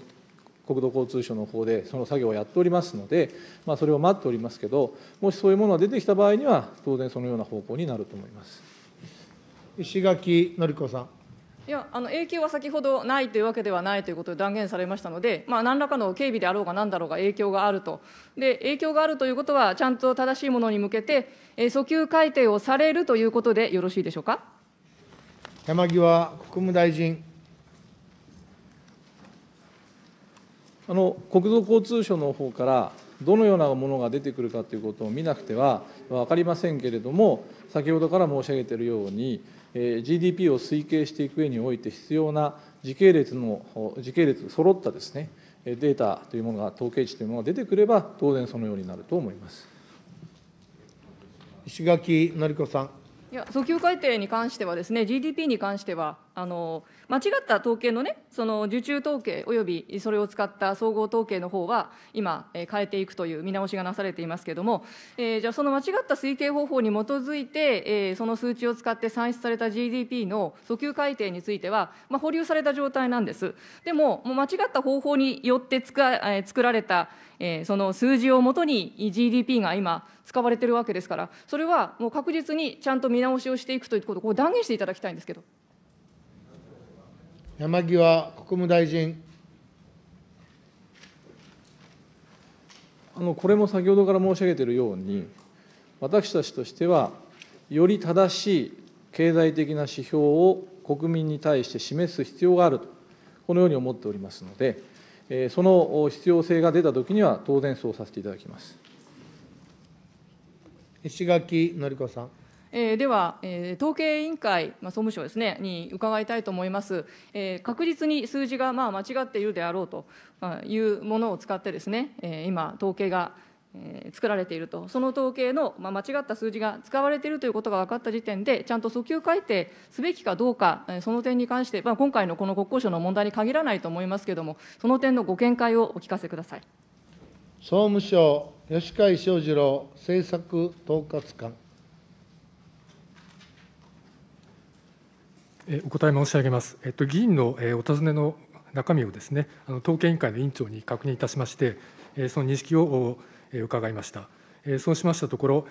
国土交通省の方でその作業をやっておりますので、まあ、それを待っておりますけど、もしそういうものが出てきた場合には、当然そのような方向になると思います石垣典子さん。いやあの影響は先ほどないというわけではないということで断言されましたので、まあ、何らかの警備であろうが何だろうが影響があるとで、影響があるということは、ちゃんと正しいものに向けて、えー、訴求改定をされるということでよろしいでしょうか山際国務大臣。あの国土交通省の方からどのようなものが出てくるかということを見なくては分かりませんけれども、先ほどから申し上げているように、GDP を推計していく上において必要な時系列の、時系列、揃ったですね、データというものが、統計値というものが出てくれば、当然そのようになると思います石垣の子さん。いや訴求改定に関してはですね、GDP に関しては、あの間違った統計のねその受注統計およびそれを使った総合統計の方は今、え変えていくという見直しがなされていますけれども、えー、じゃあその間違った推計方法に基づいて、えー、その数値を使って算出された GDP の訴求改定については、まあ、保留された状態なんですでももう間違った方法によってつえー、作られた、えー、その数字をもとに GDP が今使われてるわけですからそれはもう確実にちゃんと見直しをしていくということをこ断言していただきたいんですけど。山際国務大臣。あのこれも先ほどから申し上げているように、私たちとしては、より正しい経済的な指標を国民に対して示す必要があると、このように思っておりますので、その必要性が出たときには、当然そうさせていただきます。石垣典子さん。えー、では、えー、統計委員会、まあ、総務省ですね、に伺いたいと思います。えー、確実に数字がまあ間違っているであろうというものを使ってですね、えー、今、統計が作られていると、その統計の間違った数字が使われているということが分かった時点で、ちゃんと訴求改定すべきかどうか、その点に関して、まあ、今回のこの国交省の問題に限らないと思いますけれども、その点のご見解をお聞かせください総務省、吉川翔二郎政策統括官。お答え申し上げます。えっと、議員のお尋ねの中身をですね、あの統計委員会の委員長に確認いたしまして、その認識を伺いました。そうしましたところ、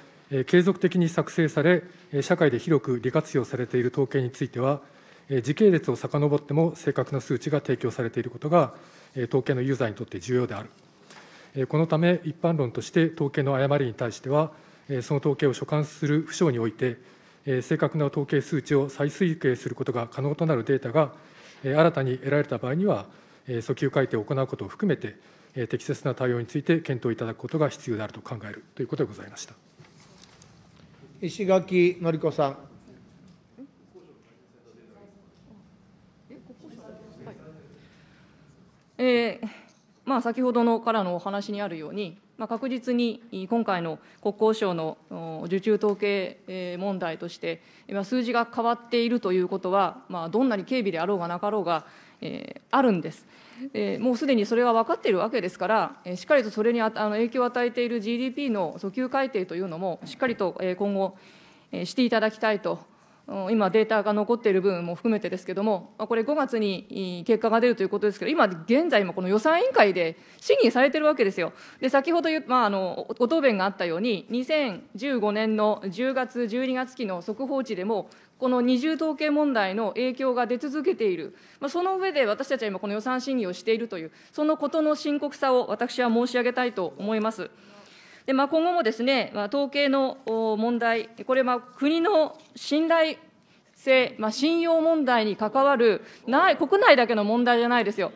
継続的に作成され、社会で広く利活用されている統計については、時系列を遡っても正確な数値が提供されていることが、統計のユーザーにとって重要である。このため、一般論として統計の誤りに対しては、その統計を所管する府省において、え正確な統計数値を再推計することが可能となるデータが、え新たに得られた場合には、え訴求改定を行うことを含めて、え適切な対応について検討いただくことが必要であると考えるということでございました石垣典子さん。えーまあ、先ほどのからのお話にあるように、まあ、確実に今回の国交省の受注統計問題として、数字が変わっているということは、まあ、どんなに警備であろうがなかろうが、えー、あるんです、えー、もうすでにそれは分かっているわけですから、えー、しっかりとそれにああの影響を与えている GDP の訴求改定というのも、しっかりと、え今後、えしていただきたいと今、データが残っている部分も含めてですけれども、これ、5月に結果が出るということですけど、今、現在もこの予算委員会で審議されてるわけですよ。で、先ほどまあ、あのご答弁があったように、2015年の10月、12月期の速報値でも、この二重統計問題の影響が出続けている、まあ、その上で私たちは今、この予算審議をしているという、そのことの深刻さを私は申し上げたいと思います。でまあ、今後もですね、まあ、統計の問題、これ、国の信頼性、まあ、信用問題に関わるない、国内だけの問題じゃないですよ。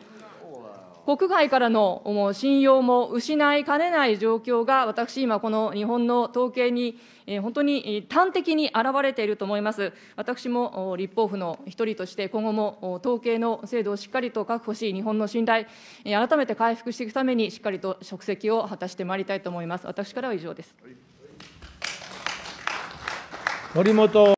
国外からのもう信用も失いかねない状況が、私、今、この日本の統計に、本当に端的に表れていると思います。私も立法府の一人として、今後も統計の制度をしっかりと確保し、日本の信頼、改めて回復していくために、しっかりと職責を果たしてまいりたいと思います。私からは以上です。森本